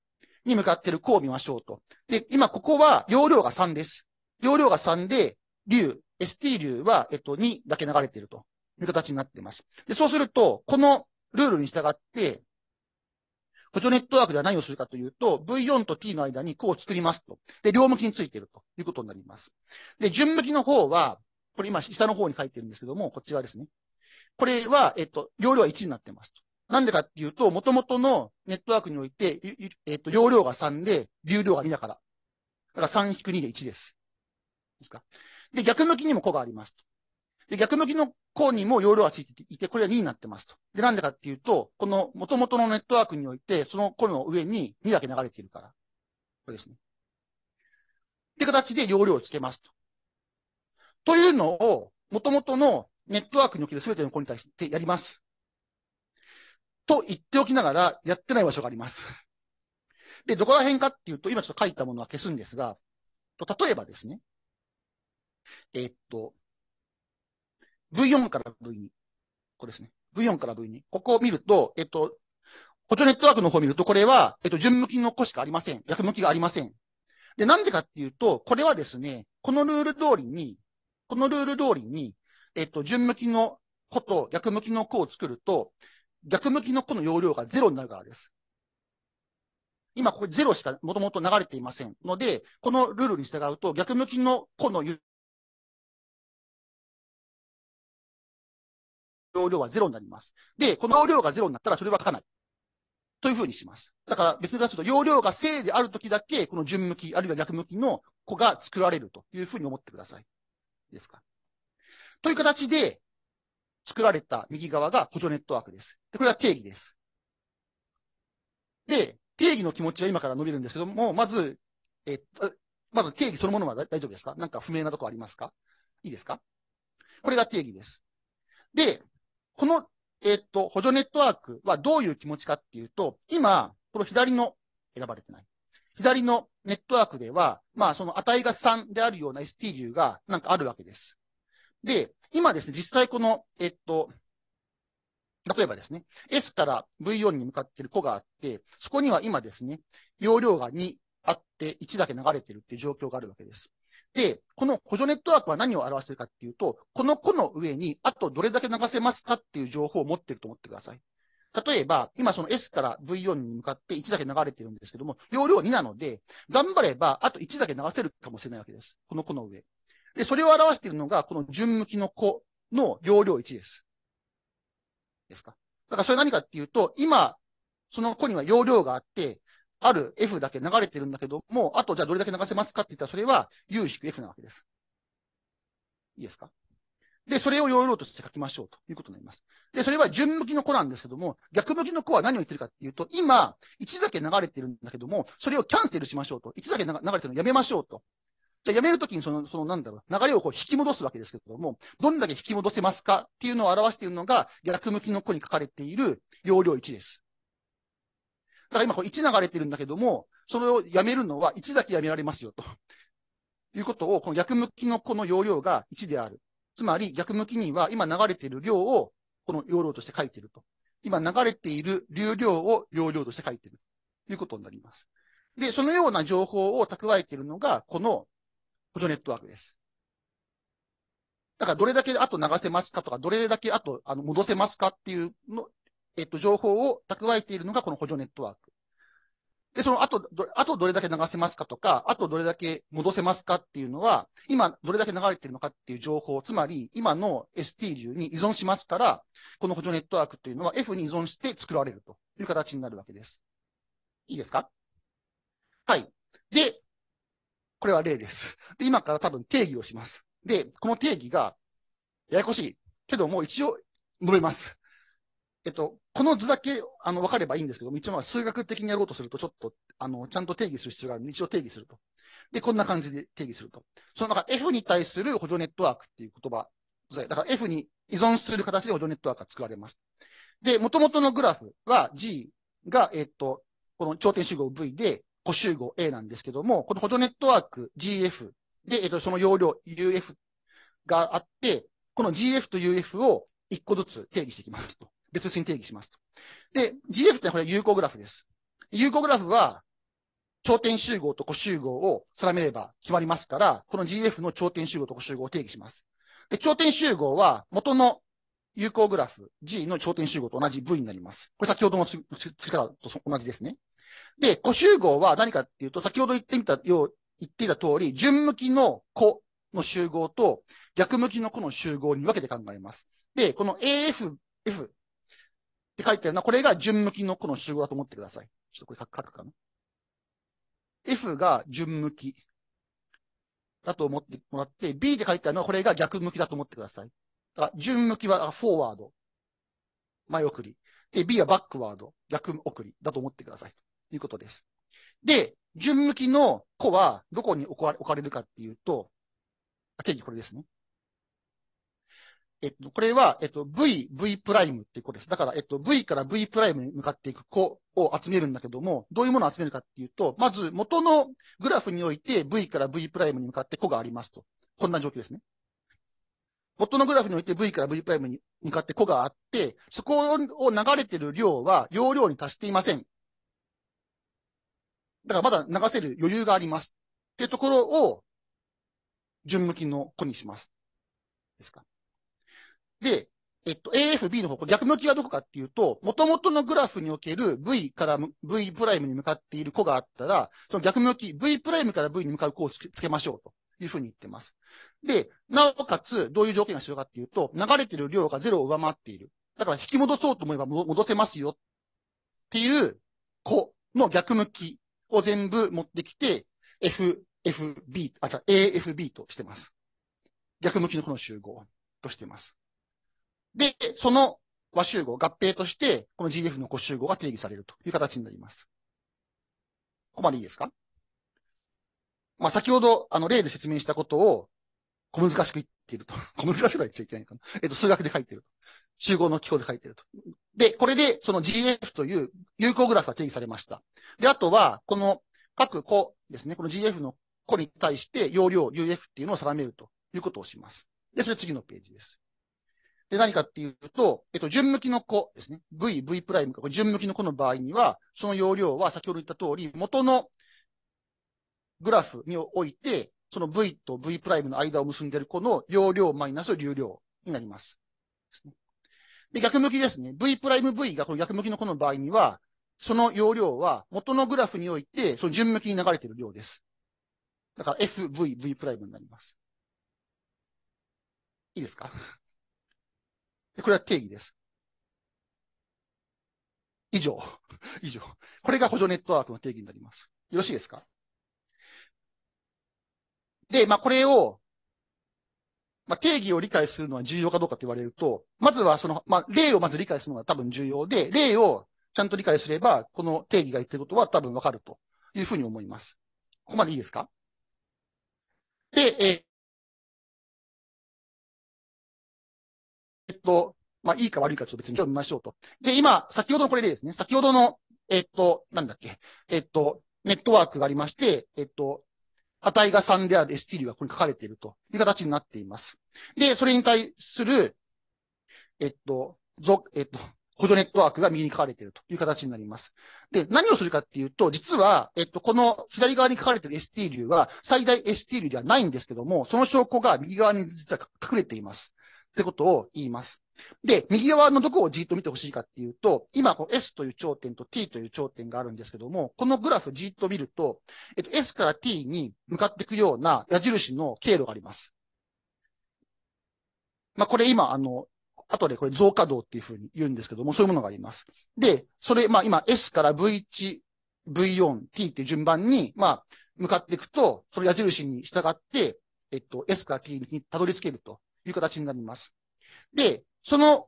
に向かってる項を見ましょうと。で、今ここは容量が3です。容量が3で、流、ST 流は、えっと、2だけ流れているという形になっています。で、そうすると、このルールに従って、補助ネットワークでは何をするかというと、V4 と T の間に項を作りますと。で、両向きについているということになります。で、順向きの方は、これ今下の方に書いてるんですけども、こちらですね。これは、えっと、容量は1になってますと。なんでかっていうと、元々のネットワークにおいて、えっと、容量が3で、流量が2だから。だから3-2で1です。ですか。で、逆向きにも個がありますと。で、逆向きの項にも容量がついていて、これは2になってますと。で、なんでかっていうと、この元々のネットワークにおいて、その項の上に2だけ流れているから。これですね。って形で容量をつけますと。というのを、元々のネットワークにおける全ての項に対してやります。と言っておきながら、やってない場所があります。で、どこら辺かっていうと、今ちょっと書いたものは消すんですが、と例えばですね、えー、っと、V4 から V2。ここですね。V4 から V2。ここを見ると、えっと、補助ネットワークの方を見ると、これは、えっと、順向きの子しかありません。逆向きがありません。で、なんでかっていうと、これはですね、このルール通りに、このルール通りに、えっと、順向きの個と逆向きの個を作ると、逆向きの個の容量がゼロになるからです。
今、ここゼロしかもともと流れていませんので、このルールに従うと、逆向きの個の容量はゼロになります。で、この容量がゼロになったらそれは書かない。というふうにします。
だから別に言うと容量が正であるときだけ、この順向き、あるいは逆向きの子が作られるというふうに思ってください。ですか。という形で、作られた右側が補助ネットワークです。で、これは定義です。で、定義の気持ちは今から伸びるんですけども、まず、えっと、まず定義そのものは大丈夫ですかなんか不明なとこありますかいいですかこれが定義です。で、この、えっ、ー、と、補助ネットワークはどういう気持ちかっていうと、今、この左の選ばれてない。左のネットワークでは、まあ、その値が3であるような ST 流がなんかあるわけです。で、今ですね、実際この、えっと、例えばですね、S から V4 に向かっている子があって、そこには今ですね、容量が2あって1だけ流れてるっていう状況があるわけです。で、この補助ネットワークは何を表しているかっていうと、この子の上にあとどれだけ流せますかっていう情報を持ってると思ってください。例えば、今その S から V4 に向かって1だけ流れてるんですけども、容量2なので、頑張ればあと1だけ流せるかもしれないわけです。この子の上。で、それを表しているのが、この順向きの子の容量1です。ですか。だからそれ何かっていうと、今、その子には容量があって、ある F だけ流れてるんだけども、あとじゃあどれだけ流せますかって言ったら、それは U-F なわけです。いいですかで、それを要領として書きましょうということになります。で、それは順向きの子なんですけども、逆向きの子は何を言ってるかっていうと、今、1だけ流れてるんだけども、それをキャンセルしましょうと。1だけ流れてるのやめましょうと。じゃあやめるときにその、そのなんだろう、流れをこう引き戻すわけですけども、どんだけ引き戻せますかっていうのを表しているのが、逆向きの子に書かれている要領1です。だから今これ1流れてるんだけども、それをやめるのは1だけやめられますよ、と。いうことを、この逆向きのこの容量が1である。つまり逆向きには今流れている量をこの容量として書いてると。今流れている流量を容量として書いてるということになります。で、そのような情報を蓄えているのがこの補助ネットワークです。だからどれだけあと流せますかとか、どれだけあとあの戻せますかっていうのえっと、情報を蓄えているのがこの補助ネットワーク。で、その後、あとどれだけ流せますかとか、あとどれだけ戻せますかっていうのは、今どれだけ流れてるのかっていう情報、つまり今の ST 流に依存しますから、この補助ネットワークっていうのは F に依存して作られるという形になるわけです。いいですかはい。で、これは例です。で、今から多分定義をします。で、この定義が、ややこしい。けどもう一応述べます。えっと、この図だけ、あの、わかればいいんですけど一応数学的にやろうとすると、ちょっと、あの、ちゃんと定義する必要があるので、一応定義すると。で、こんな感じで定義すると。その中、F に対する補助ネットワークっていう言葉、だから F に依存する形で補助ネットワークが作られます。で、元々のグラフは G が、えっと、この頂点集合 V で、個集合 A なんですけども、この補助ネットワーク GF で、えっと、その容量 UF があって、この GF と UF を一個ずつ定義していきますと。別々に定義しますと。で、GF ってこれ有効グラフです。有効グラフは、頂点集合と個集合を定めれば決まりますから、この GF の頂点集合と個集合を定義します。で、頂点集合は元の有効グラフ G の頂点集合と同じ V になります。これ先ほどの付と同じですね。で、個集合は何かっていうと、先ほど言ってみたよう、言っていた通り、順向きの個の集合と逆向きの個の集合に分けて考えます。で、この AF、F って書いてあるのは、これが順向きのこの集合だと思ってください。ちょっとこれ書くかな。F が順向きだと思ってもらって、B で書いてあるのはこれが逆向きだと思ってください。だから順向きはフォーワード。前送り。で、B はバックワード。逆送りだと思ってください。ということです。で、順向きの子はどこに置かれるかっていうと、定義これですね。えっと、これは、えっと、V、V プライムっていう子です。だから、えっと、V から V プライムに向かっていく子を集めるんだけども、どういうものを集めるかっていうと、まず元のグラフにおいて V から V プライムに向かって子がありますと。こんな状況ですね。元のグラフにおいて V から V プライムに向かって子があって、そこを流れてる量は容量に達していません。だからまだ流せる余裕があります。っていうところを、順向きの子にします。ですか。で、えっと、AFB の方向、逆向きはどこかっていうと、元々のグラフにおける V から V プライムに向かっている子があったら、その逆向き、V プライムから V に向かう子をつけましょうというふうに言ってます。で、なおかつ、どういう条件が必要かっていうと、流れてる量が0を上回っている。だから引き戻そうと思えば戻せますよっていう子の逆向きを全部持ってきて、F、FB、あ、じゃ AFB としてます。逆向きのこの集合としてます。で、その和集合、合併として、この GF の5集合が定義されるという形になります。ここまでいいですかまあ、先ほど、あの、例で説明したことを、小難しく言っていると。小難しくは言っちゃいけないかな。えっと、数学で書いていると。集合の記号で書いていると。で、これで、その GF という有効グラフが定義されました。で、あとは、この各個ですね、この GF の個に対して容量 UF っていうのを定めるということをします。で、それ次のページです。で、何かっていうと、えっと、順向きの子ですね。V、V プライムが、順向きの子の場合には、その容量は先ほど言った通り、元のグラフにおいて、その V と V プライムの間を結んでいる子の容量マイナス流量になります。で、逆向きですね。V プライム V がこの逆向きの子の場合には、その容量は元のグラフにおいて、その順向きに流れている量です。だから FV、V プライムになります。いいですかこれは定義です。以上。以上。これが補助ネットワークの定義になります。よろしいですかで、まあ、これを、まあ、定義を理解するのは重要かどうかと言われると、まずはその、まあ、例をまず理解するのが多分重要で、例をちゃんと理解すれば、この定義が言ってること
は多分わかるというふうに思います。ここまでいいですかで、ええっと、まあ、いいか悪いかちょっと別に今日見ましょうと。で、今、先ほどこれでですね、先ほどの、えっと、なんだっ
け、えっと、ネットワークがありまして、えっと、値が3である ST 流がここに書かれているという形になっています。で、それに対する、えっと、ぞ、えっと、補助ネットワークが右に書かれているという形になります。で、何をするかっていうと、実は、えっと、この左側に書かれている ST 流は最大 ST 流ではないんですけども、その証拠が右側に実は隠れています。ってことを言います。で、右側のどこをじっと見てほしいかっていうと、今、S という頂点と T という頂点があるんですけども、このグラフじっと見ると、えっと、S から T に向かっていくような矢印の経路があります。まあ、これ今、あの、後でこれ増加動っていうふうに言うんですけども、そういうものがあります。で、それ、まあ今 S から V1、V4、T っていう順番に、まあ、向かっていくと、その矢印に従って、えっと、S から T にたどり着けるという形になります。で、その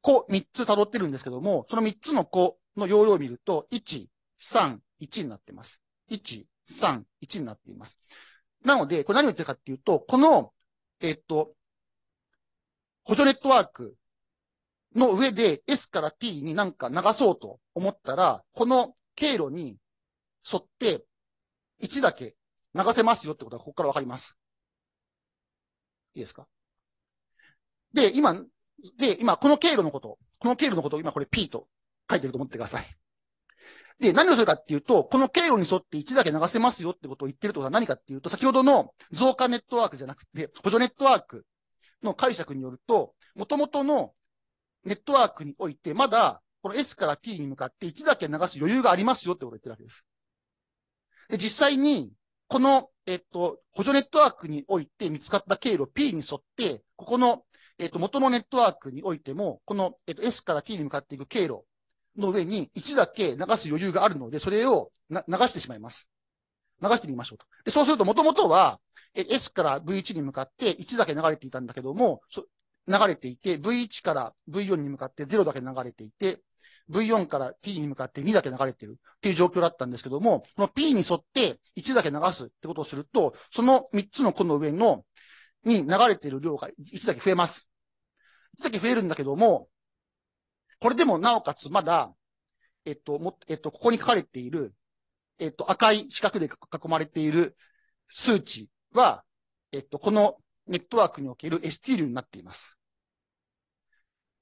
子3つ辿ってるんですけども、その3つの子の容量を見ると、1、3、1になっています。1、3、1になっています。なので、これ何を言ってるかっていうと、この、えっと、補助ネットワークの上で S から T になんか流そうと思ったら、この経路に沿って1だけ流せますよってことがここからわかります。いいですかで、今、で、今、この経路のこと、この経路のことを今これ P と書いてると思ってください。で、何をするかっていうと、この経路に沿って1だけ流せますよってことを言ってるってことは何かっていうと、先ほどの増加ネットワークじゃなくて、補助ネットワークの解釈によると、元々のネットワークにおいて、まだ、この S から T に向かって1だけ流す余裕がありますよってことを言ってるわけです。で、実際に、この、えっと、補助ネットワークにおいて見つかった経路 P に沿って、ここの、えっと、元のネットワークにおいても、この、えっと、S から T に向かっていく経路の上に1だけ流す余裕があるので、それを流してしまいます。流してみましょうと。でそうすると、もともとは、S から V1 に向かって1だけ流れていたんだけども、流れていて、V1 から V4 に向かって0だけ流れていて、V4 から P に向かって2だけ流れてるっていう状況だったんですけども、この P に沿って1だけ流すってことをすると、その3つのこの上の、に流れてる量が1だけ増えます。1だけ増えるんだけども、これでもなおかつまだ、えっと、も、えっと、ここに書かれている、えっと、赤い四角で囲まれている数値は、えっと、このネットワークにおける ST 流になっています。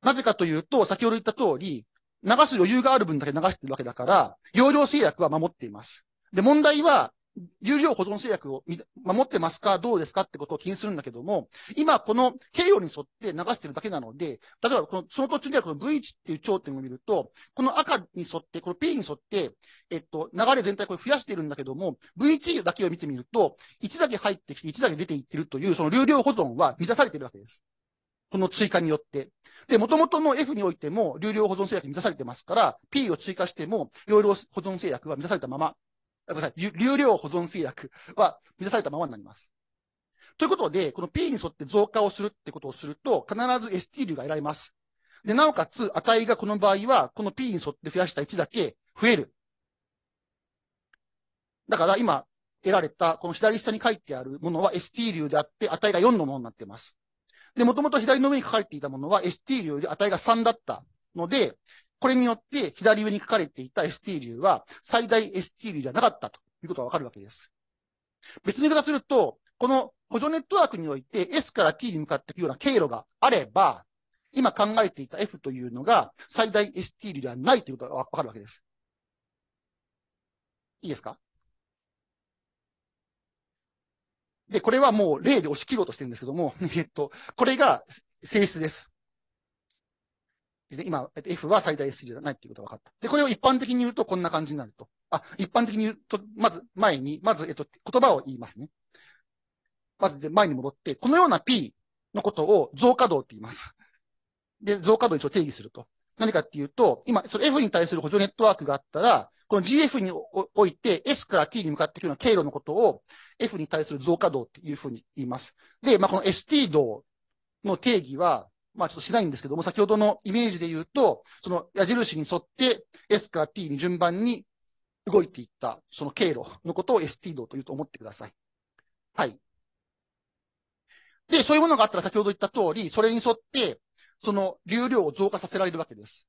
なぜかというと、先ほど言った通り、流す余裕がある分だけ流してるわけだから、容量制約は守っています。で、問題は、流量保存制約を守ってますかどうですかってことを気にするんだけども、今この経路に沿って流してるだけなので、例えばこの、その途中ではこの V 値っていう頂点を見ると、この赤に沿って、この P に沿って、えっと、流れ全体これ増やしてるんだけども、V 値だけを見てみると、1だけ入ってきて1だけ出ていってるという、その流量保存は満たされてるわけです。この追加によって。で、元々の F においても、流量保存制約満たされてますから、P を追加しても、容量保存制約は満たされたまま、ごめんなさい、流量保存制約は満たされたままになります。ということで、この P に沿って増加をするってことをすると、必ず ST 流が得られます。で、なおかつ、値がこの場合は、この P に沿って増やした1だけ増える。だから今、得られた、この左下に書いてあるものは ST 流であって、値が4のものになっています。で、もともと左の上に書かれていたものは ST 流で値が3だったので、これによって左上に書かれていた ST 流は最大 ST 流じゃなかったということがわかるわけです。別に言い方すると、この補助ネットワークにおいて S から T に向かっていくような経路があれば、今考えていた F というのが最大 ST 流ではないということがわかるわけです。いいですかで、これはもう例で押し切ろうとしてるんですけども、えっと、これが性質です。で今、F は最大 S じゃないっていうことが分かった。で、これを一般的に言うとこんな感じになると。あ、一般的に言うと、まず前に、まず、えっと、言葉を言いますね。まずで前に戻って、このような P のことを増加動って言います。で、増加動に定義すると。何かっていうと、今、その F に対する補助ネットワークがあったら、この GF において S から T に向かっていくような経路のことを F に対する増加動っていうふうに言います。で、まあ、この ST 動の定義は、まあ、ちょっとしないんですけども、先ほどのイメージで言うと、その矢印に沿って S から T に順番に動いていった、その経路のことを ST 動というと思ってください。はい。で、そういうものがあったら先ほど言った通り、それに沿って、その流量を増加させられるわけです。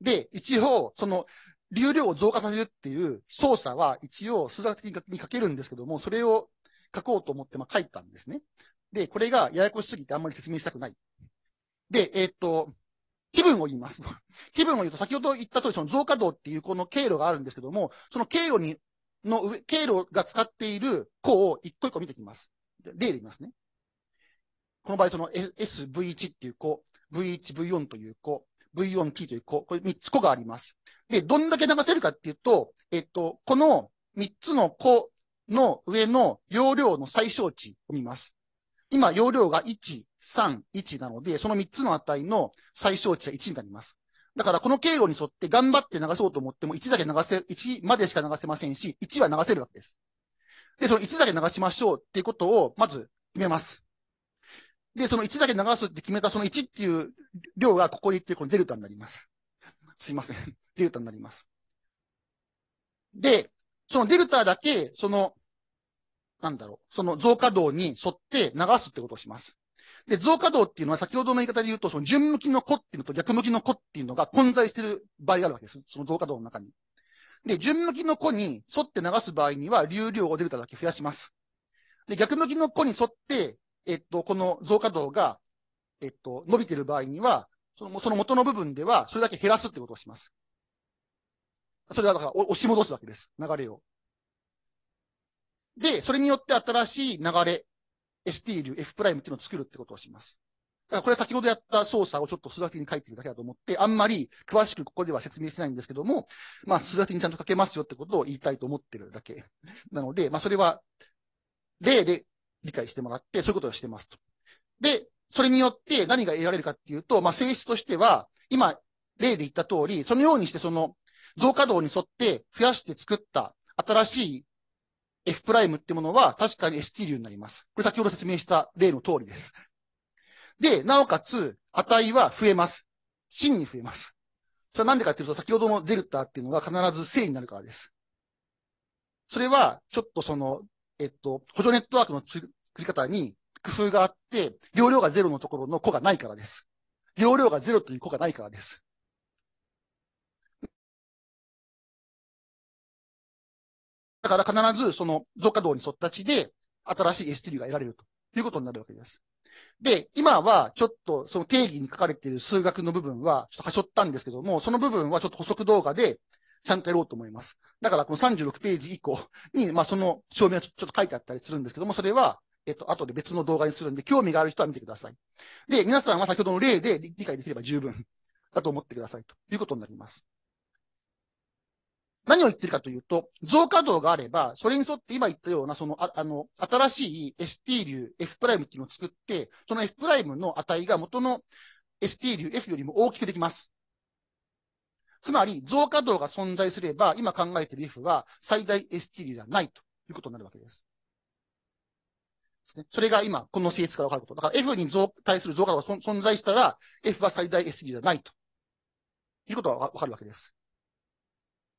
で、一応、その、流量を増加させるっていう操作は一応数学的に書けるんですけども、それを書こうと思ってまあ書いたんですね。で、これがややこしすぎてあんまり説明したくない。で、えー、っと、気分を言います。気分を言うと、先ほど言った通り、その増加度っていうこの経路があるんですけども、その経路に、の上、経路が使っている項を一個一個見ていきます。例で言いますね。この場合、その SV1 っていう項、V1、V4 という項、V4T という個、これ3つ個があります。で、どんだけ流せるかっていうと、えっと、この3つの個の上の容量の最小値を見ます。今、容量が1、3、1なので、その3つの値の最小値は1になります。だから、この経路に沿って頑張って流そうと思っても、1だけ流せ、1までしか流せませんし、1は流せるわけです。で、その1だけ流しましょうっていうことを、まず決めます。で、その1だけ流すって決めたその1っていう量がここにっていうこのデルタになります。すいません。デルタになります。で、そのデルタだけ、その、なんだろう、その増加度に沿って流すってことをします。で、増加度っていうのは先ほどの言い方で言うと、その順向きの子っていうのと逆向きの子っていうのが混在してる場合があるわけです。その増加度の中に。で、順向きの子に沿って流す場合には、流量をデルタだけ増やします。で、逆向きの子に沿ってえっと、この増加度が、えっと、伸びている場合には、そのその元の部分では、それだけ減らすってことをします。それはだから押し戻すわけです。流れを。で、それによって新しい流れ、ST 流 F' っていうのを作るってことをします。だからこれは先ほどやった操作をちょっと数だ的に書いてるだけだと思って、あんまり詳しくここでは説明しないんですけども、まあ数だ的にちゃんと書けますよってことを言いたいと思ってるだけ。なので、まあそれは例で理解してもらって、そういうことをしてますと。で、それによって何が得られるかっていうと、まあ、性質としては、今、例で言った通り、そのようにしてその増加度に沿って増やして作った新しい F プライムってものは確かに ST 流になります。これ先ほど説明した例の通りです。で、なおかつ、値は増えます。真に増えます。それはなんでかっていうと、先ほどのデルタっていうのが必ず正になるからです。それは、ちょっとその、えっと、補助ネットワークのり方に工夫があって、容量がゼロのところの子がないか
らです。容量がゼロという子がないからです。だから必ずその増加度に沿った地
で新しい S3 が得られるということになるわけです。で、今はちょっとその定義に書かれている数学の部分はちょっと端折ったんですけども、その部分はちょっと補足動画でちゃんとやろうと思います。だからこの36ページ以降に、まあその証明はちょっと書いてあったりするんですけども、それはえっと、後で別の動画にするんで、興味がある人は見てください。で、皆さんは先ほどの例で理解できれば十分だと思ってくださいということになります。何を言ってるかというと、増加動があれば、それに沿って今言ったような、その、ああの、新しい ST 流 F' っていうのを作って、その F' の値が元の ST 流 F よりも大きくできます。つまり、増加動が存在すれば、今考えている F は最大 ST 流ではないということになるわけです。ですね。それが今、この性質から分かること。だから F に対する増加度が存在したら、F は最大 SD じゃないと。いうことが分かるわけです。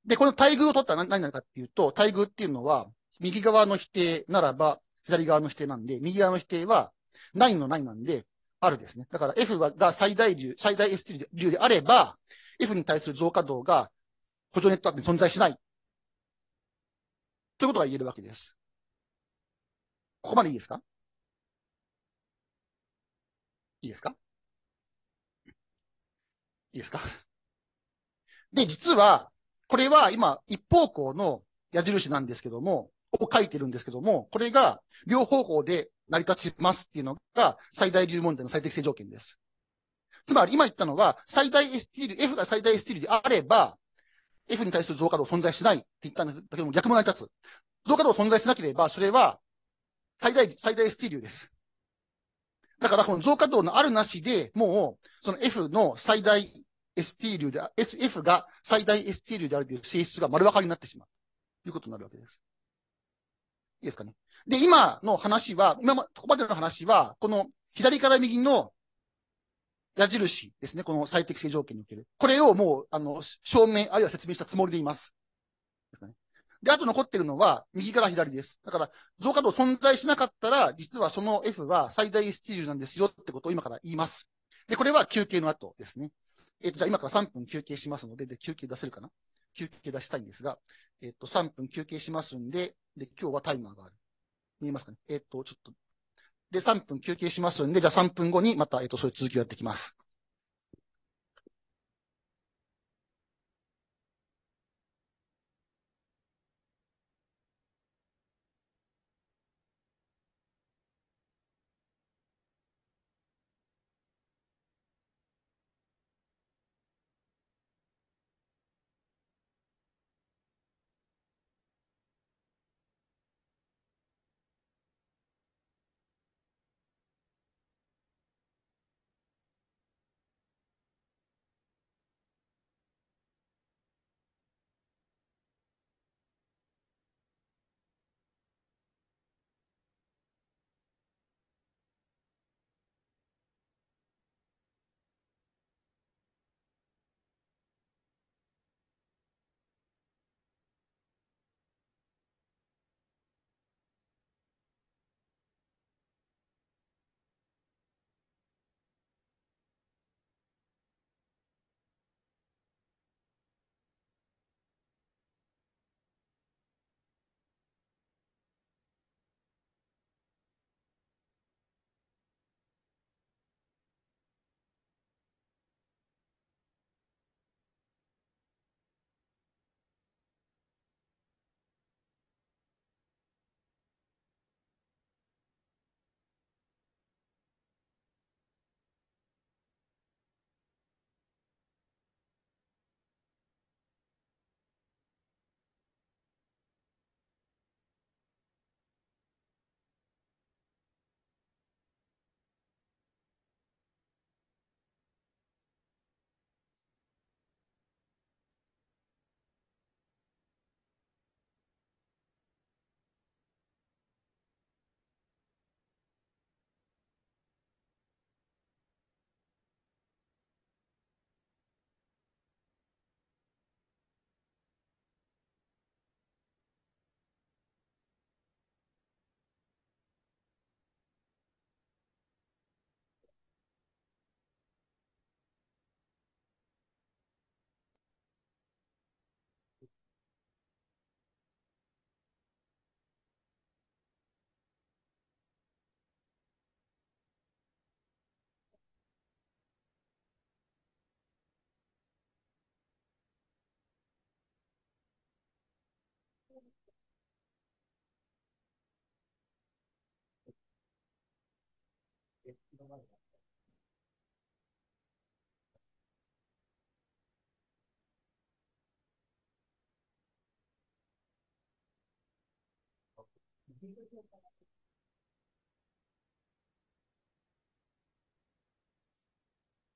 で、この待遇を取ったら何なるかっていうと、待遇っていうのは、右側の否定ならば、左側の否定なんで、右側の否定は、ないのないなんで、あるですね。だから F が最大流、最大 SD 流であれば、F に対する増加度が、補助ネットワークに存在しない。ということが言えるわけです。ここまでいいですかいいですかいいですかで、実は、これは今、一方向の矢印なんですけども、を書いてるんですけども、これが両方向で成り立ちますっていうのが最大流問題の最適性条件です。つまり今言ったのは、最大 S ティール、F が最大 S ティールであれば、F に対する増加度存在しないって言ったんだけども、逆も成り立つ。増加度存在しなければ、それは最大、最大 ST 流です。だからこの増加度のあるなしで、もう、その F の最大 ST 流で、F が最大 ST 流であるという性質が丸分かりになってしまう。ということになるわけです。いいですかね。で、今の話は、今ま、ここまでの話は、この左から右の矢印ですね。この最適性条件における。これをもう、あの、証明、あるいは説明したつもりでいます。ですね。で、あと残ってるのは、右から左です。だから、増加度存在しなかったら、実はその F は最大スチールなんですよってことを今から言います。で、これは休憩の後ですね。えっ、ー、と、じゃあ今から3分休憩しますので、で、休憩出せるかな休憩出したいんですが、えっ、ー、と、3分休憩しますんで、で、今日はタイマーがある。見えますかねえっ、ー、と、ちょっと。で、3分休憩しますんで、じゃあ3分後にまた、えっ、と、そういう続きをやっていきます。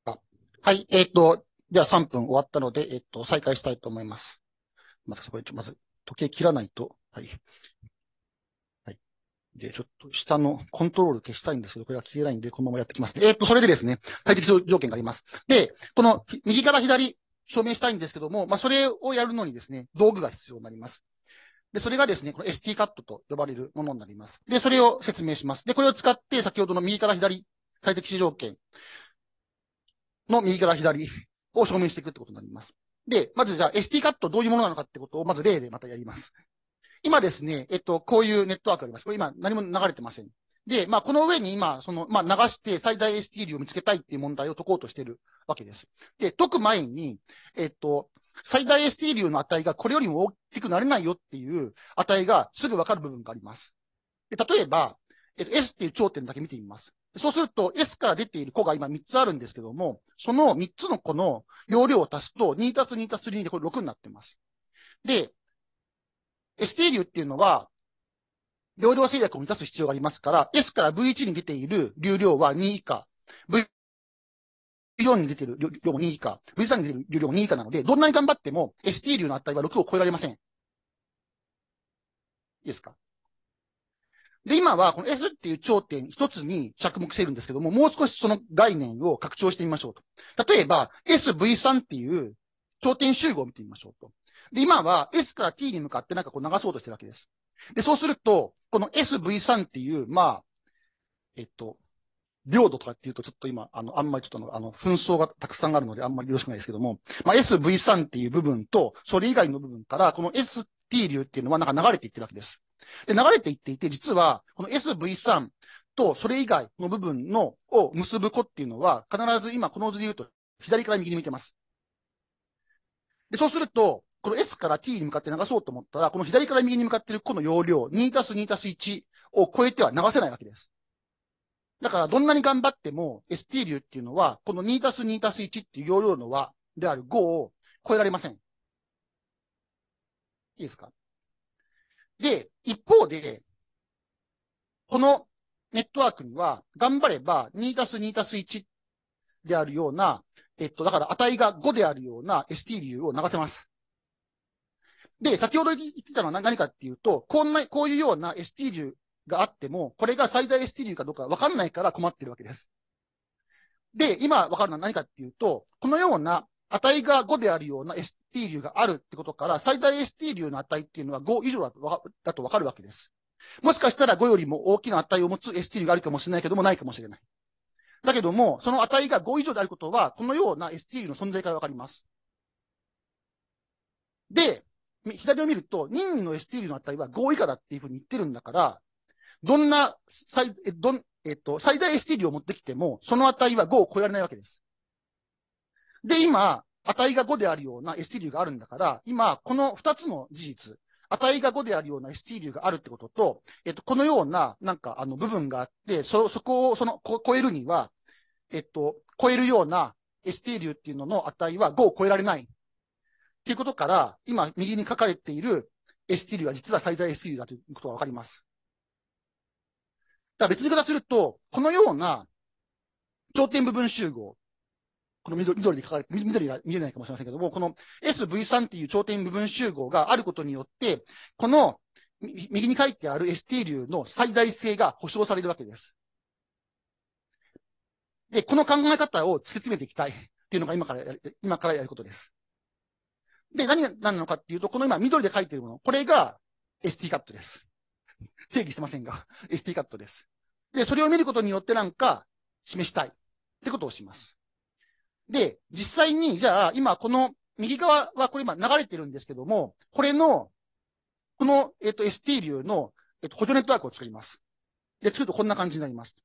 あはい、えっ、ー、と、じゃあ3分終わったので、えっ、ー、と、再開したいと思います。まず、そこまず、時計切らないと、はい。で、ちょっと下のコントロール消したいんですけど、これは消えないんで、このままやってきます、ね。えー、っと、それでですね、対適条件があります。で、この右から左、証明したいんですけども、まあ、それをやるのにですね、道具が必要になります。で、それがですね、この ST カットと呼ばれるものになります。で、それを説明します。で、これを使って、先ほどの右から左、最適条件の右から左を証明していくってことになります。で、まずじゃあ ST カットどういうものなのかってことを、まず例でまたやります。今ですね、えっと、こういうネットワークあります。これ今何も流れてません。で、まあ、この上に今、その、まあ、流して最大 ST 流を見つけたいっていう問題を解こうとしてるわけです。で、解く前に、えっと、最大 ST 流の値がこれよりも大きくなれないよっていう値がすぐわかる部分があります。で、例えば、えっと、S っていう頂点だけ見てみます。そうすると、S から出ている子が今3つあるんですけども、その3つの子の容量を足すと、2足す2足す3でこれ6になってます。で、ST 流っていうのは、容量制約を満たす必要がありますから、S から V1 に出ている流量は2以下、V4 に出ている流量も2以下、V3 に出ている流量も2以下なので、どんなに頑張っても ST 流の値は6を超えられません。いいですかで、今はこの S っていう頂点一つに着目しているんですけども、もう少しその概念を拡張してみましょうと。例えば、SV3 っていう頂点集合を見てみましょうと。で、今は S から T に向かってなんかこう流そうとしてるわけです。で、そうすると、この SV3 っていう、まあ、えっと、領土とかっていうと、ちょっと今、あの、あんまりちょっとあの、紛争がたくさんあるので、あんまりよろしくないですけども、まあ、SV3 っていう部分と、それ以外の部分から、この ST 流っていうのはなんか流れていってるわけです。で、流れていっていて、実は、この SV3 とそれ以外の部分の、を結ぶ子っていうのは、必ず今、この図で言うと、左から右に向いてます。で、そうすると、この S から T に向かって流そうと思ったら、この左から右に向かっているこの容量、2たす2たす1を超えては流せないわけです。だから、どんなに頑張っても、ST 流っていうのは、この2たす2たす1っていう容量の和である5を超えられません。いいですかで、一方で、このネットワークには、頑張れば2たす2たす1であるような、えっと、だから値が5であるような ST 流を流せます。で、先ほど言ってたのは何かっていうと、こんな、こういうような ST 流があっても、これが最大 ST 流かどうかわかんないから困ってるわけです。で、今わかるのは何かっていうと、このような値が5であるような ST 流があるってことから、最大 ST 流の値っていうのは5以上だとわかるわけです。もしかしたら5よりも大きな値を持つ ST 流があるかもしれないけども、ないかもしれない。だけども、その値が5以上であることは、このような ST 流の存在からわかります。で、左を見ると、任意の STL の値は5以下だっていうふうに言ってるんだから、どんな最、どん、えっと、最大 STL を持ってきても、その値は5を超えられないわけです。で、今、値が5であるような STL があるんだから、今、この2つの事実、値が5であるような STL があるってことと、えっと、このような、なんか、あの、部分があって、そ、そこを、その、こ超えるには、えっと、超えるような STL っていうのの値は5を超えられないっていうことから、今右に書かれている ST 流は実は最大 ST 流だということがわかります。だから別に言い方すると、このような頂点部分集合、この緑で書かれ、緑が見えないかもしれませんけども、この SV3 っていう頂点部分集合があることによって、この右に書いてある ST 流の最大性が保証されるわけです。で、この考え方を突き詰めていきたいっていうのが今から今からやることです。で、何何なのかっていうと、この今緑で書いてるもの、これが ST カットです。定義してませんが、ST カットです。で、それを見ることによってなんか示したいってことをします。で、実際に、じゃあ、今この右側はこれ今流れてるんですけども、これの、この、えっ、と、ST 流の、えっ、と、補助ネットワークを作ります。で、作るとこんな感じになります。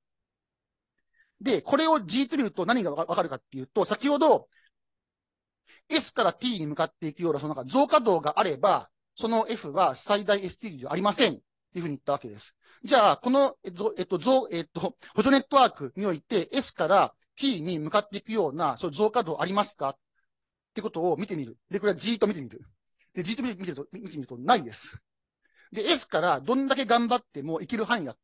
で、これを G2 流と何がわかるかっていうと、先ほど S から T に向かっていくような、そのなんか増加度があれば、その F は最大 ST じゃありません。っていうふうに言ったわけです。じゃあ、この、えっと、えっと、増、えっと、補助ネットワークにおいて S から T に向かっていくような、そう増加度ありますかってことを見てみる。で、これはじーっと見てみる。で、じーっと見てると、見てみるとないです。で、S からどんだけ頑張ってもいける範囲が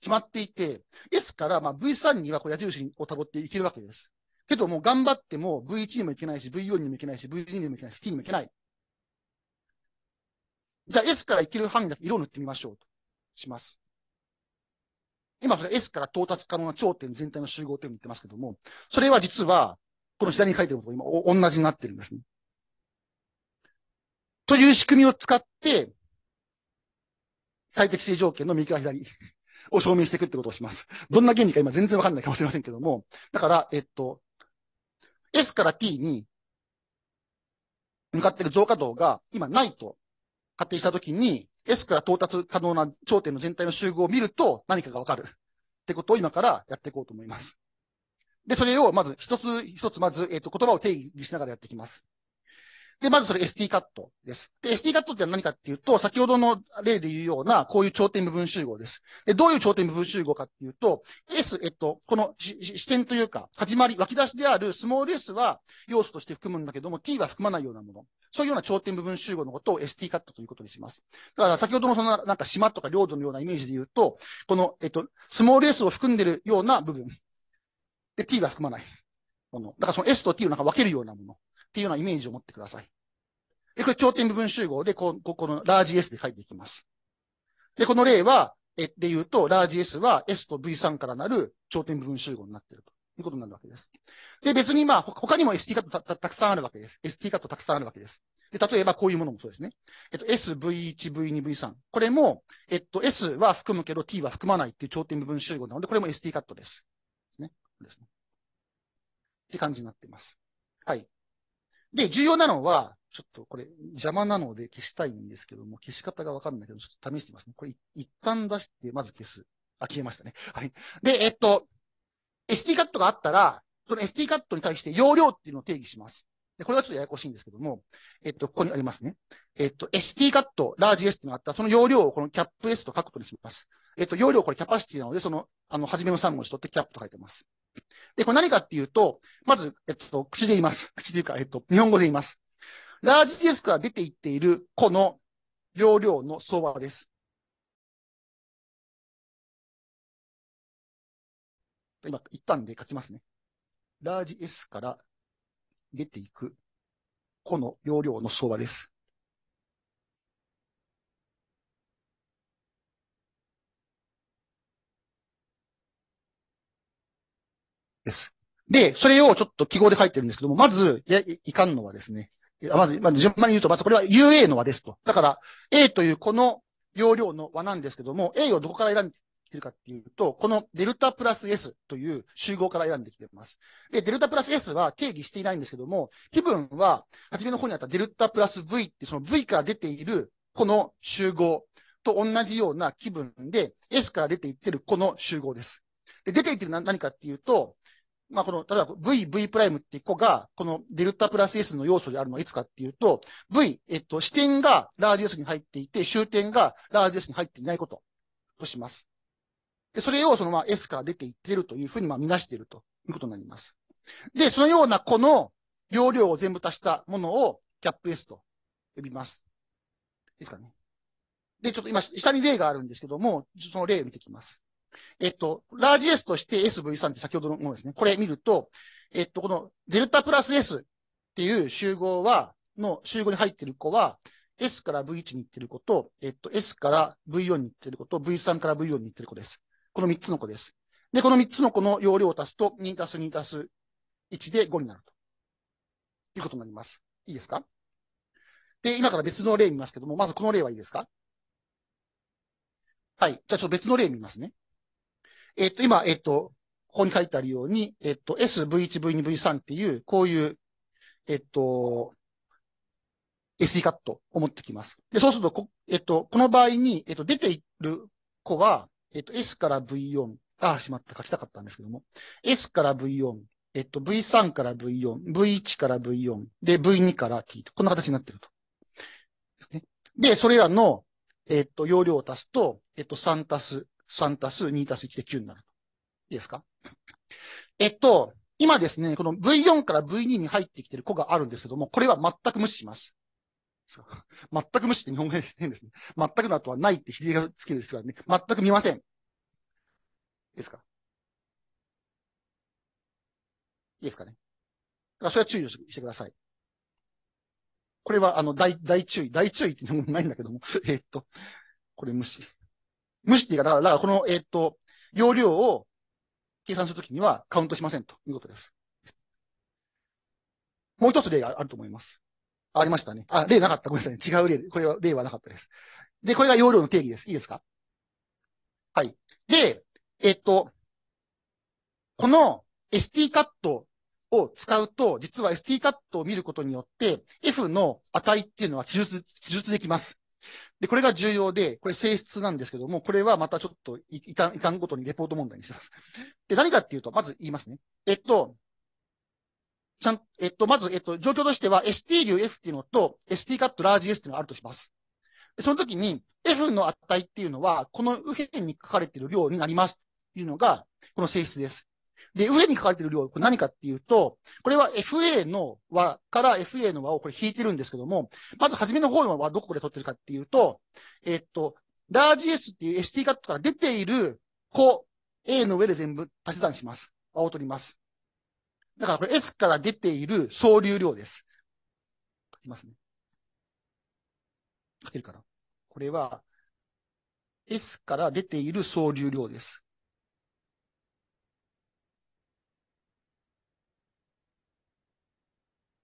決まっていて、S から、まあ、V3 にはこう矢印をたっていけるわけです。けどもう頑張っても V1 にもいけないし、V4 にもいけないし、V2 にもいけないし、T にもいけない。じゃあ S からいける範囲だけ色を塗ってみましょうとします。今それ S から到達可能な頂点全体の集合点を言ってますけども、それは実は、この左に書いてることと今お同じになってるんですね。という仕組みを使って、最適性条件の右から左 を証明していくってことをします。どんな原理か今全然わかんないかもしれませんけども。だから、えっと、S から T に向かってる増加動が今ないと仮定したときに、S から到達可能な頂点の全体の集合を見ると何かがわかる。ってことを今からやっていこうと思います。で、それをまず一つ一つまず、えっ、ー、と、言葉を定義しながらやっていきます。で、まずそれ ST カットです。で、ST カットって何かっていうと、先ほどの例で言うような、こういう頂点部分集合です。で、どういう頂点部分集合かっていうと、S、えっと、この視点というか、始まり、湧き出しであるスモール s は要素として含むんだけども、t は含まないようなもの。そういうような頂点部分集合のことを ST カットということにします。だから先ほどのそのなんか島とか領土のようなイメージで言うと、この、えっと、スモール s を含んでるような部分。で、t は含まない。もの。だからその s と t をなんか分けるようなもの。っていうようなイメージを持ってください。で、これ頂点部分集合で、こ、こ、このラージ S で書いていきます。で、この例は、え、で言うと、ラージ S は S と V3 からなる頂点部分集合になっているということになるわけです。で、別にまあ、他にも ST カットたたたくさんあるわけです。ST カットたくさんあるわけです。で、例えばこういうものもそうですね。えっと、S、V1、V2、V3。これも、えっと、S は含むけど T は含まないっていう頂点部分集合なので、これも ST カットです。ですね。ですね。って感じになっています。はい。で、重要なのは、ちょっとこれ邪魔なので消したいんですけども、消し方がわかんないけど、ちょっと試してみますね。これ一旦出して、まず消す。あ、消えましたね。はい。で、えっと、SD カットがあったら、その SD カットに対して容量っていうのを定義します。で、これはちょっとややこしいんですけども、えっと、ここにありますね。えっと、ST カット、ラージ S っていうのがあったら、その容量をこのキャップ S と書くことにします。えっと、容量これキャパシティなので、その、あの、初めの3文字取ってキャップと書いてます。で、これ何かっていうと、まず、えっと、口で言います。口で言うか、えっと、日本語で言います。ラージディスクが出ていっている、
この容量の相場です。今、言ったんで書きますね。ラージ S から出ていく、この容量の相場です。です。で、それをちょっ
と記号で書いてるんですけども、まず、いいかんのはですね、まず、まず順番に言うと、まずこれは UA の和ですと。だから、A というこの容量の和なんですけども、A をどこから選んでてるかっていうと、このデルタプラス S という集合から選んできています。で、デルタプラス S は定義していないんですけども、気分は、初めの方にあったデルタプラス V ってその V から出ているこの集合と同じような気分で、S から出ていってるこの集合です。で、出ていってる何かっていうと、まあ、この、例えば V、V プライムって1個が、このデルタプラス S の要素であるのはいつかっていうと、V、えっと、視点がラージ S に入っていて、終点がラージ S に入っていないこととします。で、それをそのまあ S から出ていってるというふうにまあ見なしているということになります。で、そのようなこの容量を全部足したものをキャップ S と呼びます。いいですかね。で、ちょっと今、下に例があるんですけども、その例を見ていきます。えっと、ラージ S として SV3 って先ほどのものですね。これ見ると、えっと、このデルタプラス S っていう集合は、の集合に入ってる子は、S から V1 に行ってる子と、えっと、S から V4 に行ってる子と、V3 から V4 に行ってる子です。この3つの子です。で、この3つの子の容量を足すと、2足す2足す1で5になると。いうことになります。いいですかで、今から別の例見ますけども、まずこの例はいいですかはい。じゃあちょっと別の例見ますね。えっと、今、えっと、ここに書いてあるように、えっと、S、V1、V2、V3 っていう、こういう、えっと、SD カットを持ってきます。で、そうすると、えっと、この場合に、えっと、出ている子は、えっと、S から V4、ああ、しまった、書きたかったんですけども、S から V4、えっと、V3 から V4、V1 から V4、で、V2 から T と、こんな形になってると。で、それらの、えっと、容量を足すと、えっと、3足す3たす2たす1で9になる。いいですかえっと、今ですね、この V4 から V2 に入ってきてる子があるんですけども、これは全く無視します。全く無視って日本語変ですね。全くの後はないってひがつける人はね、全く見ません。いいですかいいですかね。だからそれは注意してください。これは、あの、大、大注意。大注意って日本語ないんだけども。えっと、これ無視。無視っていうか、だから、からこの、えっ、ー、と、容量を計算するときにはカウントしませんということです。もう一つ例があると思います。ありましたね。あ、例なかった。ごめんなさい、違う例で。これは、例はなかったです。で、これが容量の定義です。いいですかはい。で、えっ、ー、と、この ST カットを使うと、実は ST カットを見ることによって、F の値っていうのは記述、記述できます。で、これが重要で、これ性質なんですけども、これはまたちょっといかん、いかんごとにレポート問題にします。で、何かっていうと、まず言いますね。えっと、ちゃん、えっと、まず、えっと、状況としては ST 流 F っていうのと ST カットラージ S っていうのがあるとします。で、その時に F の値っていうのは、この右辺に書かれている量になりますっていうのが、この性質です。で、上に書かれている量、これ何かっていうと、これは FA の和から FA の和をこれ引いてるんですけども、まず初めの方の和どこで取ってるかっていうと、えっと、ラージ S っていう ST カットから出ている子、A の上で全部足し算します。和を取ります。だからこれ S から出ている総流量です。書きますね。書けるかなこれは、S から出ている総流量です。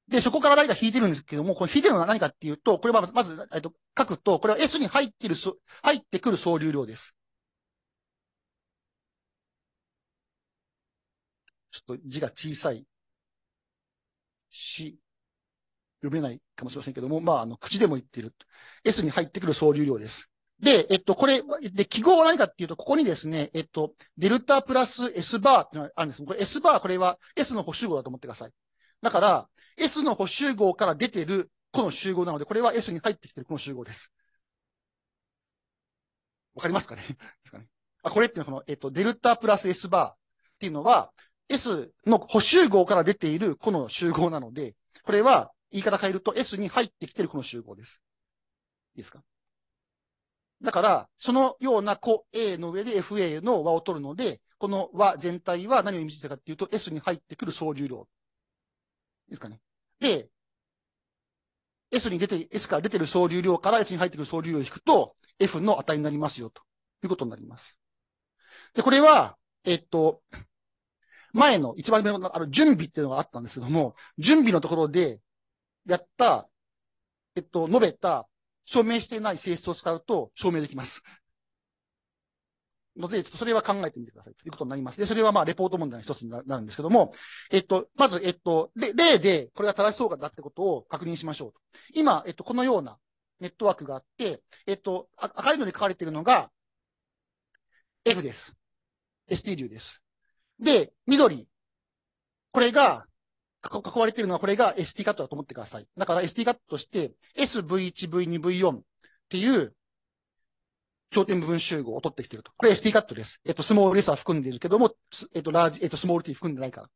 で、そこから何か引いてるんですけども、これ引いてるのは何かっていうと、これはまず、えっと、書くと、これは S に入ってる、入ってくる総流量です。ちょっと字が小さいし、読めないかもしれませんけども、まあ、あの、口でも言ってる。S に入ってくる総流量です。で、えっと、これ、で、記号は何かっていうと、ここにですね、えっと、デルタプラス S バーってのがあるんです。これ S バー、これは S の補集合だと思ってください。だから、S の補集合から出てるこの集合なので、これは S に入ってきてるこの集合です。わかりますかね ですかねあこれっていうのはこの、えっ、と、デルタプラス S バーっていうのは、S の補集合から出ているこの集合なので、これは言い方変えると S に入ってきてるこの集合です。いいですかだから、そのような個 A の上で FA の和を取るので、この和全体は何を意味してるかっていうと S に入ってくる総流量。いいですかね。で、S に出て、S から出てる総流量から S に入ってくる総流量を引くと、F の値になりますよ、ということになります。で、これは、えっと、前の一番目のあの準備っていうのがあったんですけども、準備のところでやった、えっと、述べた、証明していない性質を使うと証明できます。ので、ちょっとそれは考えてみてくださいということになります。で、それはまあ、レポート問題の一つになるんですけども、えっと、まず、えっと、例で、これが正しそうかだってことを確認しましょうと。今、えっと、このようなネットワークがあって、えっと、赤いので書かれているのが、F です。ST 流です。で、緑。これが、囲われているのはこれが ST カットだと思ってください。だから ST カットとして SV1V2V4 っていう焦点部分集合を取ってきていると。これ ST カットです。えっと、スモール S は含んでいるけども、えっと、ラージ、えっと、スモール T 含んでないから。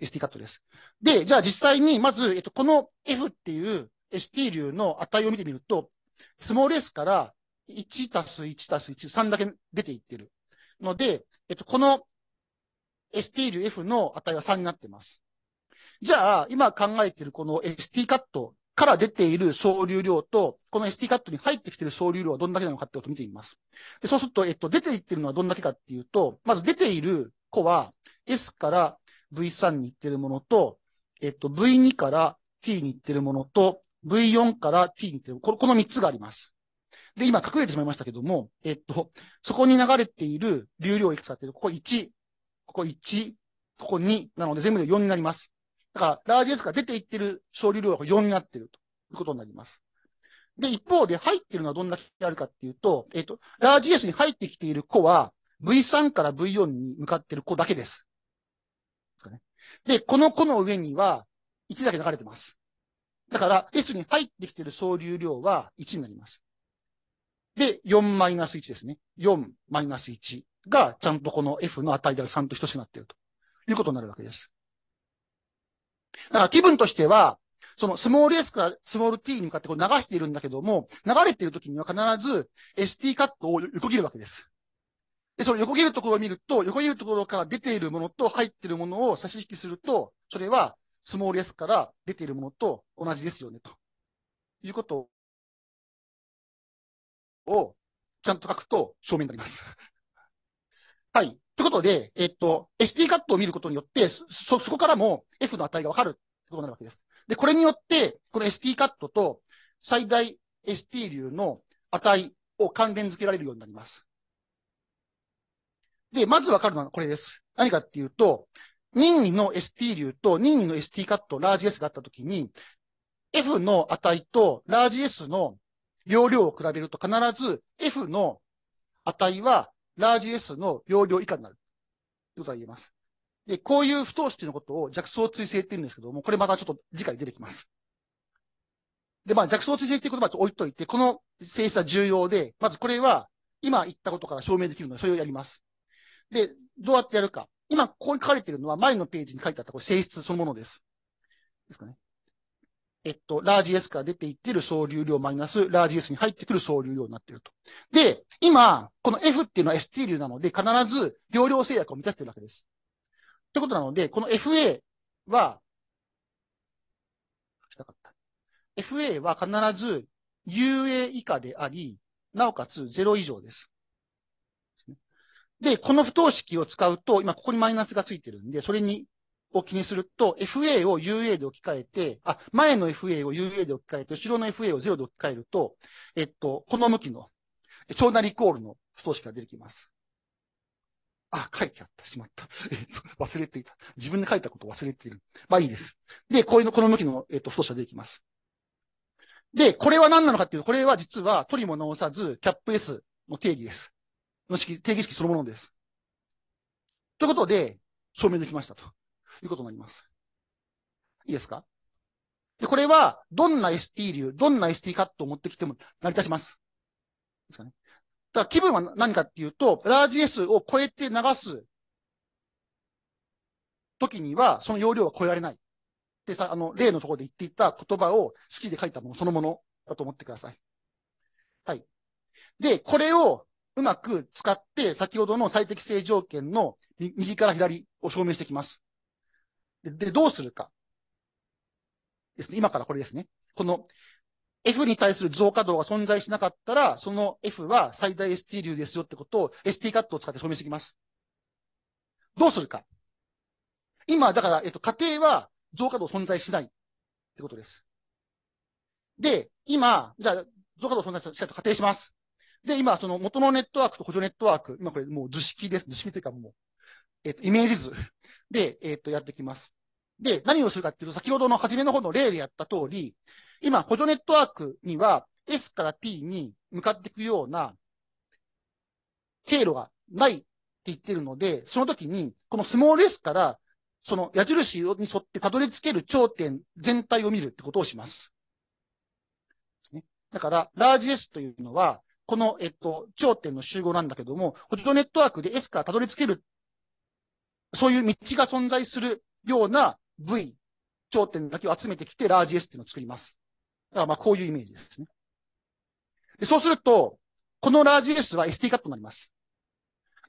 ST カットです。で、じゃあ実際に、まず、えっと、この F っていう ST 流の値を見てみると、スモール S から1たす1たす1、3だけ出ていってる。ので、えっと、この ST 流 F の値は3になってます。じゃあ、今考えているこの ST カットから出ている総流量と、この ST カットに入ってきている総流量はどんだけなのかってことを見てみます。で、そうすると、えっと、出ていってるのはどんだけかっていうと、まず出ている子は S から V3 に行ってるものと、えっと、V2 から T に行ってるものと、V4 から T に行ってるこの、この3つがあります。で、今隠れてしまいましたけども、えっと、そこに流れている流量いくつかっていうと、ここ1、ここ1、ここ2なので全部で4になります。から、ラージ S が出ていってる総流量が4になってるということになります。で、一方で入ってるのはどんだけあるかっていうと、えっ、ー、と、ラージ S に入ってきている子は、V3 から V4 に向かってる子だけです。で、この子の上には、1だけ流れてます。だから、S に入ってきてる総流量は1になります。で、4マイナス1ですね。4マイナス1が、ちゃんとこの F の値である3と等しくなっているということになるわけです。だから気分としては、そのスモール S からスモール t に向かってこう流しているんだけども、流れている時には必ず ST カットを横切るわけです。で、その横切るところを見ると、横切るところから出ているものと入っているものを差し引きすると、それはスモール S から出ているものと同じですよね、ということをちゃんと書くと正面になります。はい。ということで、えっと、SD カットを見ることによって、そ、そこからも F の値がわかるってことになるわけです。で、これによって、この ST カットと最大 ST 流の値を関連付けられるようになります。で、まずわかるのはこれです。何かっていうと、任意の ST 流と任意の ST カット、ラージ S があったときに、F の値とラージ S の容量を比べると必ず F の値はラージ S の容量以下になる。ということが言えます。で、こういう不等式のことを弱相追性って言うんですけども、これまたちょっと次回出てきます。で、まあ弱相追性っていう言葉を置いといて、この性質は重要で、まずこれは今言ったことから証明できるので、それをやります。で、どうやってやるか。今、ここに書かれているのは前のページに書いてあったこれ性質そのものです。ですかね。えっと、ラージ S から出ていってる総流量マイナス、ラージ S に入ってくる総流量になってると。で、今、この F っていうのは ST 流なので、必ず容量制約を満たしてるわけです。ってことなので、この FA は、FA は必ず UA 以下であり、なおかつ0以上です。で、この不等式を使うと、今ここにマイナスがついてるんで、それにを気にすると、FA を UA で置き換えて、あ、前の FA を UA で置き換えて、後ろの FA を0で置き換えると、えっと、この向きの、うなりイコールの不等式が出てきます。あ、書いてあった。しまった。えっと、忘れていた。自分で書いたことを忘れている。まあいいです。で、こういうの、この向きの、えっと、不等式が出てきます。で、これは何なのかっていうと、これは実は取りも直さず、キャップ S の定義です。の式、定義式そのものです。ということで、証明できましたと。ということになります。いいですかで、これは、どんな ST 流、どんな ST カットを持ってきても成り立ちます。ですかね。だから気分は何かっていうと、ラージ S を超えて流す時には、その容量は超えられない。でさ、あの、例のところで言っていた言葉を式で書いたものそのものだと思ってください。はい。で、これをうまく使って、先ほどの最適性条件の右から左を証明していきます。で、でどうするか。ですね。今からこれですね。この F に対する増加度が存在しなかったら、その F は最大 ST 流ですよってことを ST カットを使って証明してきます。どうするか。今、だから、えっと、仮定は増加度存在しないってことです。で、今、じゃあ、増加度存在したと仮定します。で、今、その元のネットワークと補助ネットワーク、今これもう図式です。図式というかもう、えっ、と、イメージ図で、えっ、と、やってきます。で、何をするかっていうと、先ほどの初めの方の例でやった通り、今、補助ネットワークには S から T に向かっていくような経路がないって言ってるので、その時に、このスモール S から、その矢印に沿ってたどり着ける頂点全体を見るってことをします。だから、ラージ S というのは、この、えっと、頂点の集合なんだけども、補助ネットワークで S からたどり着けるそういう道が存在するような部位、頂点だけを集めてきて、ラージ S っていうのを作ります。だからまあこういうイメージですね。でそうすると、このラージ S は ST カットになります。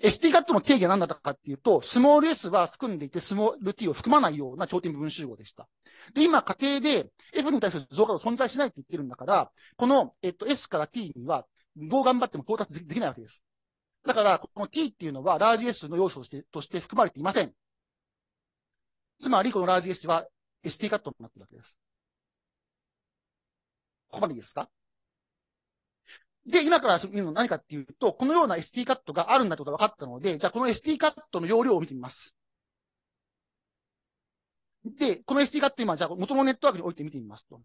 ST カットの定義は何だったかっていうと、スモール S は含んでいて、スモール T を含まないような頂点部分集合でした。で、今、仮定で F に対する増加度存在しないって言ってるんだから、この、えっと、S から T には、どう頑張っても到達できないわけです。だから、この t っていうのは、ラージ S の要素としてとして含まれていません。つまり、このラージ S は ST カットになっているわけです。ここまでいいですかで、今から見るの何かっていうと、このような ST カットがあるんだってことが分かったので、じゃあこの ST カットの容量を見てみます。で、この ST カット今、じゃあ元のネットワークに置いて見てみますと。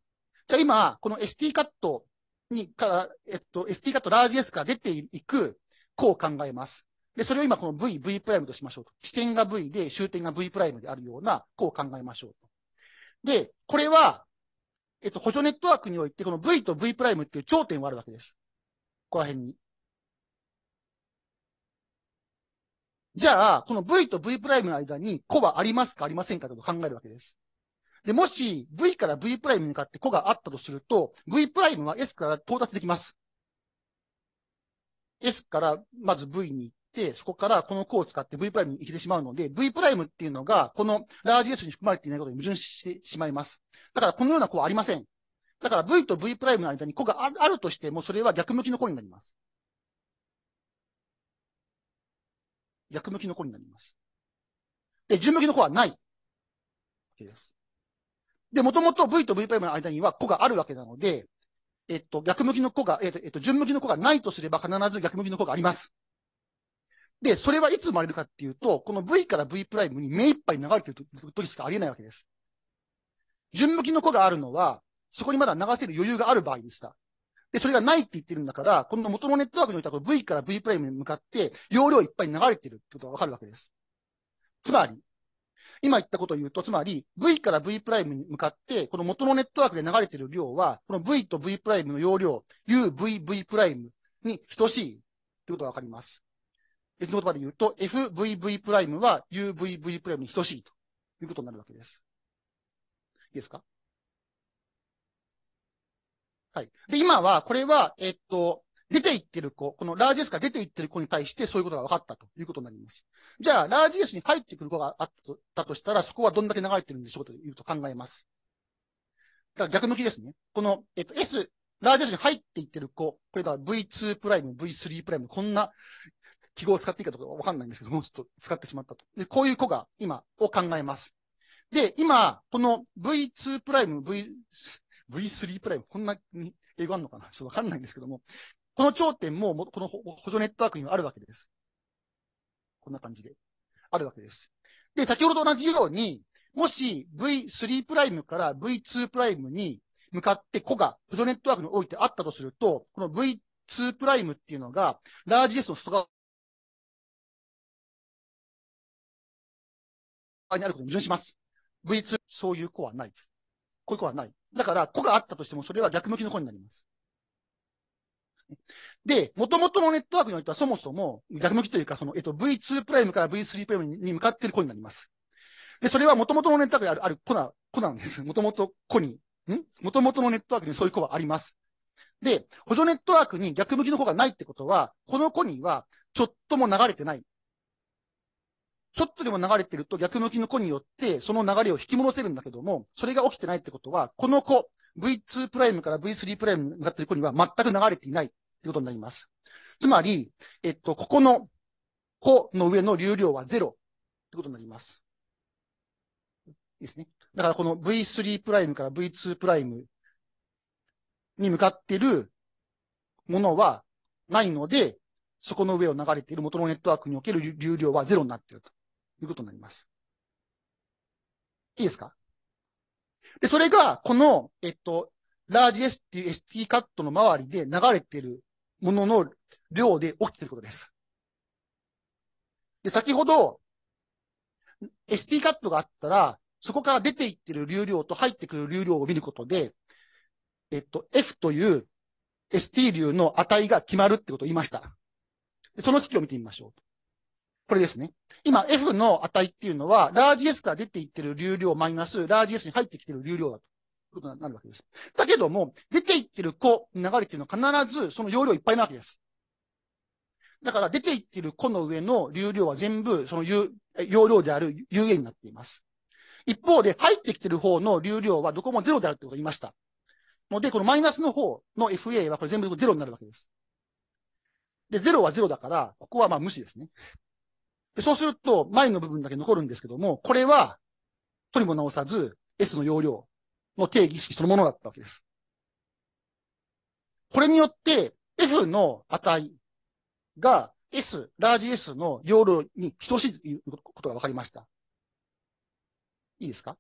じゃあ今、この ST カットにから、えっと、ST カットラージ S から出ていくこう考えます。で、それを今この V、V プライムとしましょうと。視点が V で終点が V プライムであるような、こう考えましょうと。で、これは、えっと、補助ネットワークにおいて、この V と V プライムっていう頂点はあるわけです。ここら辺に。じゃあ、この V と V プライムの間に個はありますかありませんかと考えるわけです。で、もし V から V プライムに向かって個があったとすると、V プライムは S から到達できます。S からまず V に行って、そこからこの項を使って V プライムに行けてしまうので、V プライムっていうのが、このラージ S に含まれていないことに矛盾してしまいます。だからこのような項はありません。だから V と V プライムの間に項があるとしても、それは逆向きの項になります。逆向きの項になります。で、順向きの項はない。です。で、もともと V と V プライムの間には弧があるわけなので、えっと、逆向きの子が、えっと、えっと、順向きの子がないとすれば必ず逆向きの子があります。で、それはいつ生まれるかっていうと、この V から V プライムに目いっぱい流れてる時しかありえないわけです。順向きの子があるのは、そこにまだ流せる余裕がある場合でした。で、それがないって言ってるんだから、この元のネットワークにおいては V から V プライムに向かって容量いっぱい流れてるってことがわかるわけです。つまり、今言ったことを言うと、つまり V から V プライムに向かって、この元のネットワークで流れている量は、この V と V プライムの容量、UVV プライムに等しいということがわかります。別の言葉で言うと、FVV プライムは UVV プライムに等しいということになるわけです。いいですかはい。で、今は、これは、えっと、出ていってる子、このラージ S スが出ていってる子に対してそういうことが分かったということになります。じゃあ、ラージ S スに入ってくる子があったとしたら、そこはどんだけ流れてるんでしょうというと考えます。だから逆向きですね。この、えっと、S、ラージ S スに入っていってる子、これが V2 プライム、V3 プライム、こんな記号を使っていいかとかわかんないんですけども、ちょっと使ってしまったと。で、こういう子が今を考えます。で、今、この V2 プライム、V、V3 プライム、こんなに英語あんのかなちょっとわかんないんですけども、この頂点も、この補助ネットワークにはあるわけです。こんな感じで。あるわけです。で、先ほどと同じように、もし V3 プライムから V2 プライムに向かって子が補助ネットワークにおいてあったとすると、この
V2 プライムっていうのが、ラージ S の外側にあることに矛盾します。V2、そういう子はな
い。こういう子はない。だから、子があったとしても、それは逆向きの子になります。ですね。で、元々のネットワークにおいてはそもそも逆向きというか、その、えっと、V2 プライムから V3 プライムに向かっている子になります。で、それは元々のネットワークにある、ある子な、子なんです。元々子に、ん元々のネットワークにそういう子はあります。で、補助ネットワークに逆向きの子がないってことは、この子にはちょっとも流れてないちょっとでも流れてると逆向きの子によってその流れを引き戻せるんだけども、それが起きてないってことは、この子、V2 プライムから V3 プライムに向かってる子には全く流れていないってことになります。つまり、えっと、ここの子の上の流量はゼロってことになります。ですね。だからこの V3 プライムから V2 プライムに向かってるものはないので、そこの上を流れている元のネットワークにおける流量はゼロになっていると。いうことになります。いいですかで、それが、この、えっと、ラージ S っていう ST カットの周りで流れてるものの量で起きてることです。で、先ほど、ST カットがあったら、そこから出ていってる流量と入ってくる流量を見ることで、えっと、F という ST 流の値が決まるってことを言いました。その式を見てみましょう。これですね。今 F の値っていうのは、ラージ S から出ていってる流量マイナス、ラージ S に入ってきてる流量だと。いうことになるわけです。だけども、出ていってる子流れてるのは必ずその容量いっぱいなわけです。だから出ていってる子の上の流量は全部その容量である UA になっています。一方で入ってきてる方の流量はどこもゼロであるってことを言いました。ので、このマイナスの方の FA はこれ全部ゼロになるわけです。で、ゼロはゼロだから、ここはまあ無視ですね。でそうすると、前の部分だけ残るんですけども、これは、とにも直さず、S の容量の定義式そのものだったわけです。これによって、F の値が S、ラージ S の容量に等しいということが分かりました。いいですか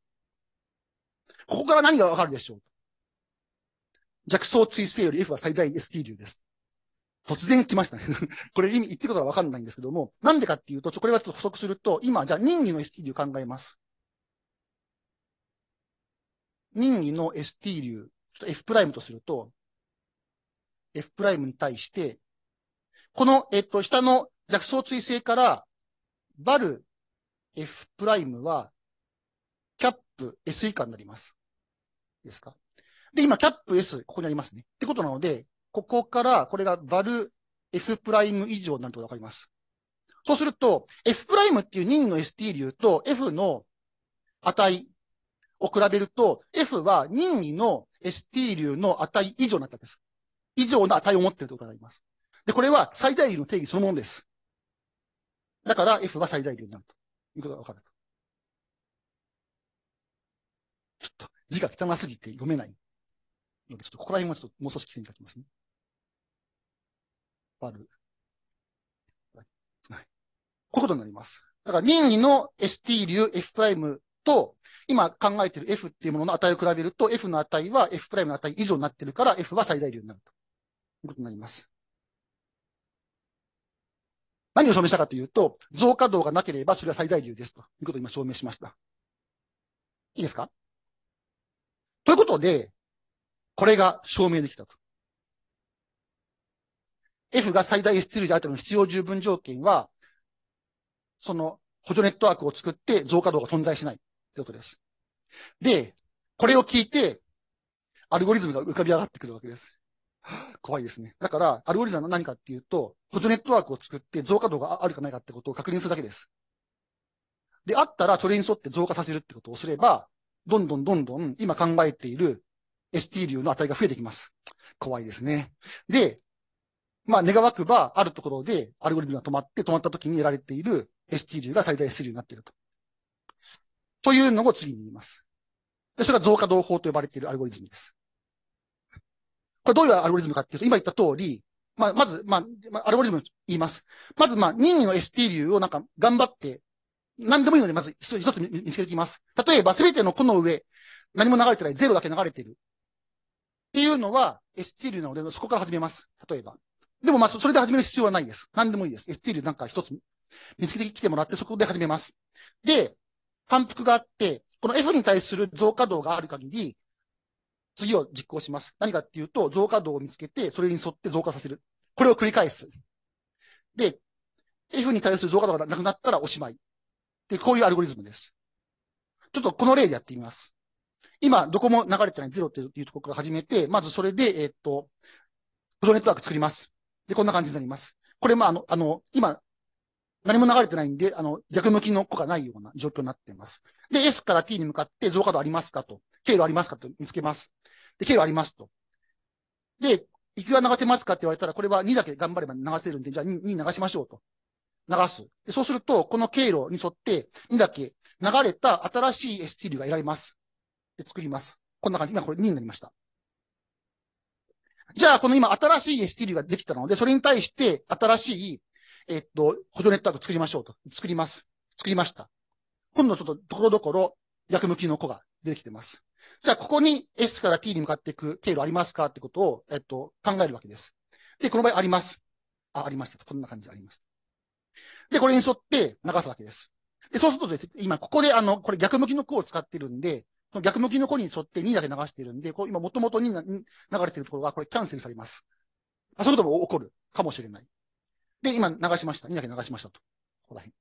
ここから何が分かるでしょう弱層追正より F は最大 ST 流です。突然来ましたね これ意味、言ってることはわかんないんですけども、なんでかっていうと、これはちょっと補足すると、今、じゃあ任意の ST 流考えます。任意の ST 流、ちょっと F プライムとすると、F プライムに対して、この、えっと、下の弱相追性から、バル F プライムは、キャップ S 以下になります。ですか。で、今、キャップ S、ここにありますね。ってことなので、ここから、これがバル S プライム以上になるとわかります。そうすると、S プライムっていう任意の ST 流と F の値を比べると、F は任意の ST 流の値以上になったんです。以上の値を持っているということになります。で、これは最大流の定義そのものです。だから F が最大流になるということがわかる。ちょっと字が汚すぎて読めないちょっとここら辺はちょっともう少しきていただきますね。張る。はい。こういうことになります。だから任意の ST 流 F プライムと、今考えてる F っていうものの値を比べると、F の値は F プライムの値以上になってるから、F は最大流になるということになります。何を証明したかというと、増加度がなければそれは最大流ですということを今証明しました。いいですかということで、これが証明できたと。F が最大 S2 であるための必要十分条件は、その補助ネットワークを作って増加度が存在しないということです。で、これを聞いて、アルゴリズムが浮かび上がってくるわけです。怖いですね。だから、アルゴリズムは何かっていうと、補助ネットワークを作って増加度があるかないかってことを確認するだけです。で、あったらそれに沿って増加させるってことをすれば、どんどんどんどん今考えている ST 流の値が増えてきます。怖いですね。で、まあ、願わくば、あるところでアルゴリズムが止まって、止まった時に得られている ST 流が最大 S 流になっていると。というのを次に言います。でそれが増加動法と呼ばれているアルゴリズムです。これどういうアルゴリズムかっていうと、今言った通り、まあ、まず、まあ、アルゴリズム言います。まず、まあ、任意の ST 流をなんか頑張って、何でもいいので、まず一つ一つ見つけていきます。例えば、すべてのこの上、何も流れてない、ゼロだけ流れてる。っていうのは、ST 流なので、そこから始めます。例えば。でもまあ、それで始める必要はないです。何でもいいです。s t ルなんか一つ見つけてきてもらって、そこで始めます。で、反復があって、この F に対する増加度がある限り、次を実行します。何かっていうと、増加度を見つけて、それに沿って増加させる。これを繰り返す。で、F に対する増加度がなくなったらおしまい。で、こういうアルゴリズムです。ちょっとこの例でやってみます。今、どこも流れてないゼロっていうところから始めて、まずそれで、えっと、フロネットワーク作ります。で、こんな感じになります。これ、まあ、あの、あの、今、何も流れてないんで、あの、逆向きの子がないような状況になっています。で、S から T に向かって増加度ありますかと、経路ありますかと見つけます。で、経路ありますと。で、くは流せますかって言われたら、これは2だけ頑張れば流せるんで、じゃあ 2, 2流しましょうと。流す。でそうすると、この経路に沿って2だけ流れた新しい ST 流が得られます。で、作ります。こんな感じ。今これ2になりました。じゃあ、この今、新しい STL ができたので、それに対して、新しい、えっと、補助ネットワークを作りましょうと。作ります。作りました。今度ちょっと、ところどころ、逆向きの子が出てきてます。じゃあ、ここに S から T に向かっていく経路ありますかってことを、えっと、考えるわけです。で、この場合あります。あ、ありました。こんな感じであります。で、これに沿って流すわけです。で、そうするとですね、今、ここで、あの、これ逆向きの子を使ってるんで、逆向きの子に沿って2だけ流しているんで、こう今元々に流れているところはこれキャンセルされます。あ、そういうことも起こるかもしれない。で、今流しました。2だけ流しましたと。ここら辺。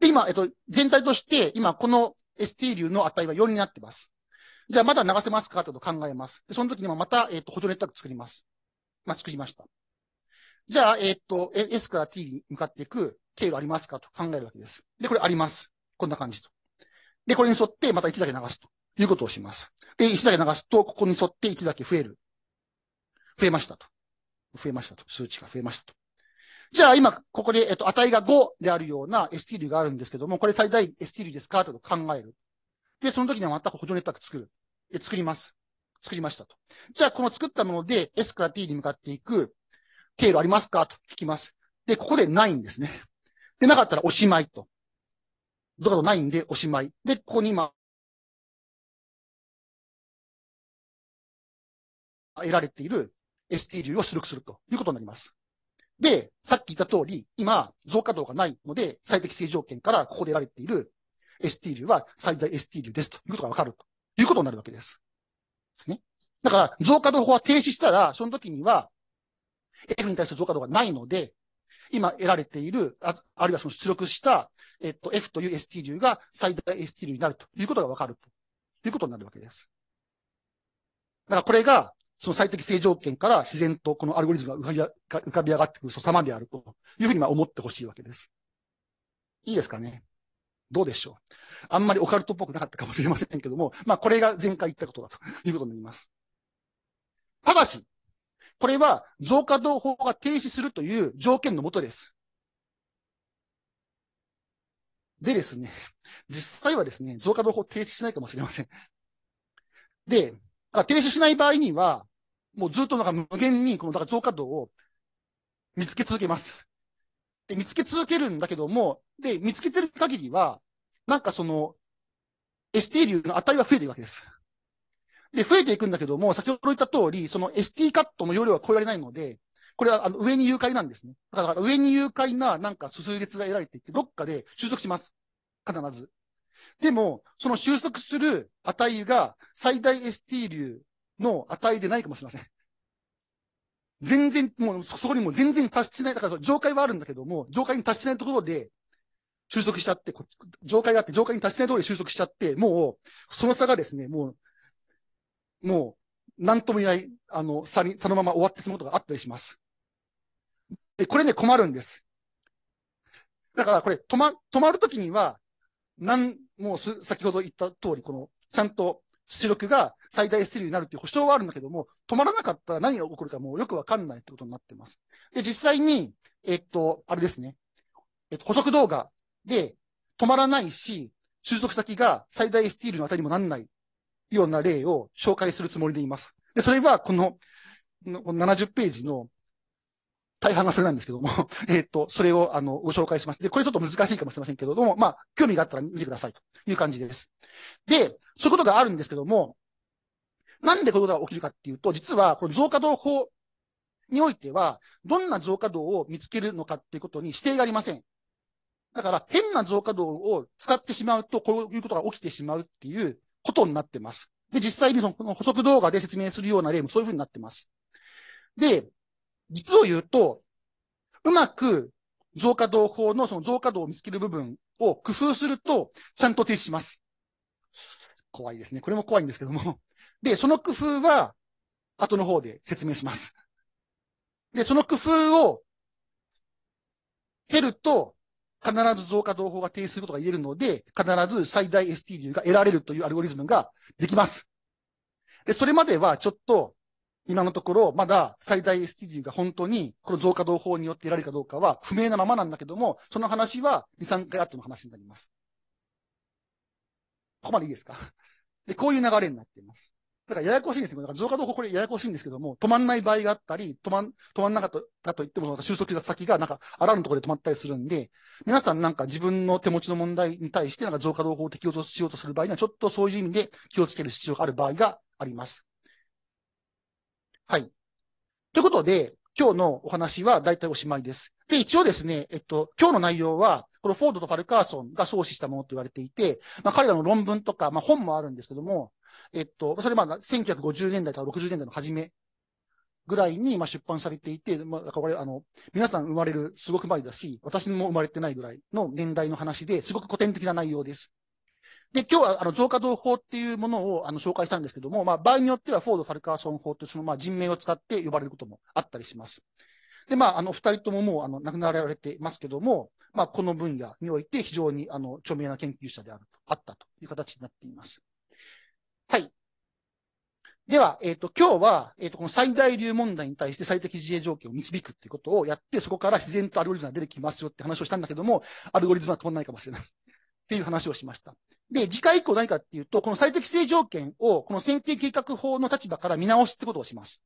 で、今、えっと、全体として、今この ST 流の値は4になってます。じゃあまだ流せますかってこと考えます。で、その時にもまた、えっと、補助ネットワーク作ります。まあ、作りました。じゃあ、えっと、S から T に向かっていく経路ありますかと考えるわけです。で、これあります。こんな感じと。で、これに沿ってまた1だけ流すということをします。で、1だけ流すと、ここに沿って1だけ増える。増えましたと。増えましたと。数値が増えましたと。じゃあ今、ここで、えっと、値が5であるような ST 流があるんですけども、これ最大 ST 流ですかと考える。で、その時にはまた補助ネットワーク作る。え、作ります。作りましたと。じゃあ、この作ったもので S から T に向かっていく経路ありますかと聞きます。で、ここでないんですね。で、なかったらおしま
いと。増加度ないんでおしまい。で、ここに今、得られている ST 流を出力するということになります。で、さっき言った通り、今、増加度がないので、最適
性条件からここで得られている ST 流は最大 ST 流ですということがわかるということになるわけです。ですね。だから、増加度法は停止したら、その時には、F に対する増加度がないので、今得られている、ああるいはその出力した、えっと、F という ST 流が最大 ST 流になるということがわかるということになるわけです。だからこれが、その最適性条件から自然とこのアルゴリズムが浮かび上がってくる素様であるというふうに思ってほしいわけです。いいですかねどうでしょうあんまりオカルトっぽくなかったかもしれませんけども、まあこれが前回言ったことだということになります。ただし、これは増加動法が停止するという条件のもとです。でですね、実際はですね、増加動法停止しないかもしれません。で、停止しない場合には、もうずっとなんか無限にこのだから増加動を見つけ続けます。で、見つけ続けるんだけども、で、見つけてる限りは、なんかその、ST 流の値は増えてるわけです。で、増えていくんだけども、先ほど言った通り、その ST カットの容量は超えられないので、これはあの上に誘拐なんですね。だから上に誘拐ななんか数列が得られていって、どっかで収束します。必ず。でも、その収束する値が最大 ST 流の値でないかもしれません。全然、もうそこにも全然達してない。だから上階はあるんだけども、上階に達してないところで収束しちゃって、上階があって上階に達してないところで収束しちゃって、もうその差がですね、もうもう、なんとも言えない、あの、さに、そのまま終わってしまうことがあったりします。で、これね、困るんです。だからこれ、止ま、止まるときには、なん、もうす、先ほど言った通り、この、ちゃんと出力が最大出力になるっていう保証はあるんだけども、止まらなかったら何が起こるかもうよくわかんないってことになってます。で、実際に、えっと、あれですね。えっと、補足動画で止まらないし、収束先が最大スティールのあたりもなんないような例を紹介するつもりでいます。で、それはこの70ページの大半がそれなんですけども えっと、それをあの、ご紹介します。で、これちょっと難しいかもしれませんけれども、まあ、興味があったら見てくださいという感じです。で、そういうことがあるんですけども、なんでこういうことが起きるかっていうと、実は、この増加動法においては、どんな増加動を見つけるのかっていうことに指定がありません。だから、変な増加動を使ってしまうと、こういうことが起きてしまうっていう、ことになってます。で、実際にその補足動画で説明するような例もそういうふうになってます。で、実を言うと、うまく増加動法のその増加度を見つける部分を工夫すると、ちゃんと停止します。怖いですね。これも怖いんですけども。で、その工夫は、後の方で説明します。で、その工夫を、減ると、必ず増加同法が定数ことが言えるので、必ず最大 s t 流が得られるというアルゴリズムができます。で、それまではちょっと、今のところ、まだ最大 s t 流が本当に、この増加同法によって得られるかどうかは不明なままなんだけども、その話は2、3回後の話になります。ここまでいいですかで、こういう流れになっています。だからややこしいんですなだから増加動向これややこしいんですけども、止まんない場合があったり、止まん、止まんなかったと言っても、収束した先がなんか、あらぬところで止まったりするんで、皆さんなんか自分の手持ちの問題に対してなんか増加動向を適用しようとする場合には、ちょっとそういう意味で気をつける必要がある場合があります。はい。ということで、今日のお話は大体おしまいです。で、一応ですね、えっと、今日の内容は、このフォードとファルカーソンが創始したものと言われていて、まあ、彼らの論文とか、まあ、本もあるんですけども、えっと、それまあ、1950年代から60年代の初めぐらいにまあ出版されていて、まあ、これ、あの、皆さん生まれるすごく前だし、私も生まれてないぐらいの年代の話ですごく古典的な内容です。で、今日はあの増加動法っていうものをあの紹介したんですけども、まあ、場合によってはフォード・ファルカーソン法というそのまあ人名を使って呼ばれることもあったりします。で、まあ、あの、二人とももう、あの、亡くなられてますけども、まあ、この分野において非常に、あの、著名な研究者であるあったという形になっています。はい。では、えっ、ー、と、今日は、えっ、ー、と、この最大流問題に対して最適自衛条件を導くっていうことをやって、そこから自然とアルゴリズムが出てきますよって話をしたんだけども、アルゴリズムはまんないかもしれないっていう話をしました。で、次回以降何かっていうと、この最適性条件を、この選定計画法の立場から見直すってことをします。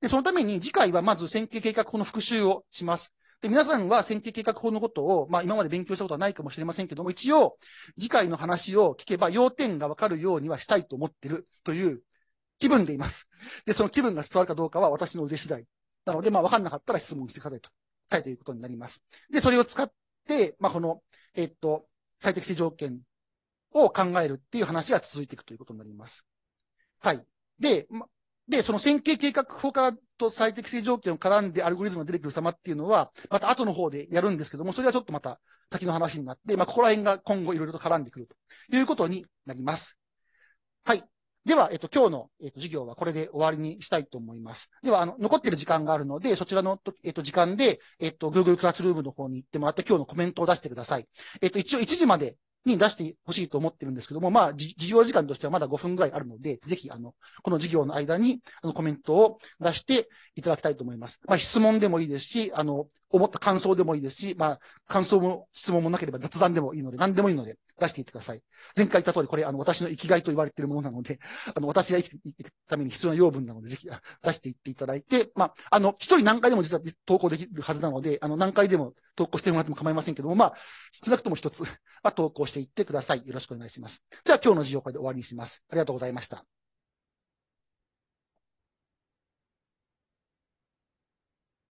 で、そのために次回はまず選定計画法の復習をします。で、皆さんは選挙計画法のことを、まあ、今まで勉強したことはないかもしれませんけども、一応、次回の話を聞けば要点がわかるようにはしたいと思ってるという気分でいます。で、その気分が伝わるかどうかは私の腕次第。なので、まあ、わかんなかったら質問してくださいと。さいということになります。で、それを使って、まあ、この、えっと、最適性条件を考えるっていう話が続いていくということになります。はい。で、ま、で、その線形計画法からと最適性条件を絡んでアルゴリズムが出てくる様っていうのは、また後の方でやるんですけども、それはちょっとまた先の話になって、まあ、ここら辺が今後いろいろと絡んでくるということになります。はい。では、えっと、今日の、えっと、授業はこれで終わりにしたいと思います。では、あの、残っている時間があるので、そちらの、えっと、時間で、えっと、Google Classroom の方に行ってもらって、今日のコメントを出してください。えっと、一応1時までに出してほしいと思ってるんですけども、まあ、授業時間としてはまだ5分ぐらいあるので、ぜひ、あの、この授業の間に、あの、コメントを出していただきたいと思います。まあ、質問でもいいですし、あの、思った感想でもいいですし、まあ、感想も質問もなければ雑談でもいいので、何でもいいので、出していってください。前回言った通り、これ、あの、私の生きがいと言われているものなので、あの、私が生きていくために必要な養分なので、ぜひ出していっていただいて、まあ、あの、一人何回でも実は投稿できるはずなので、あの、何回でも投稿してもらっても構いませんけども、まあ、少なくとも一つ、まあ、投稿していってください。よろしくお願いします。じゃあ、今日の授業会で終わりにします。ありがとうございました。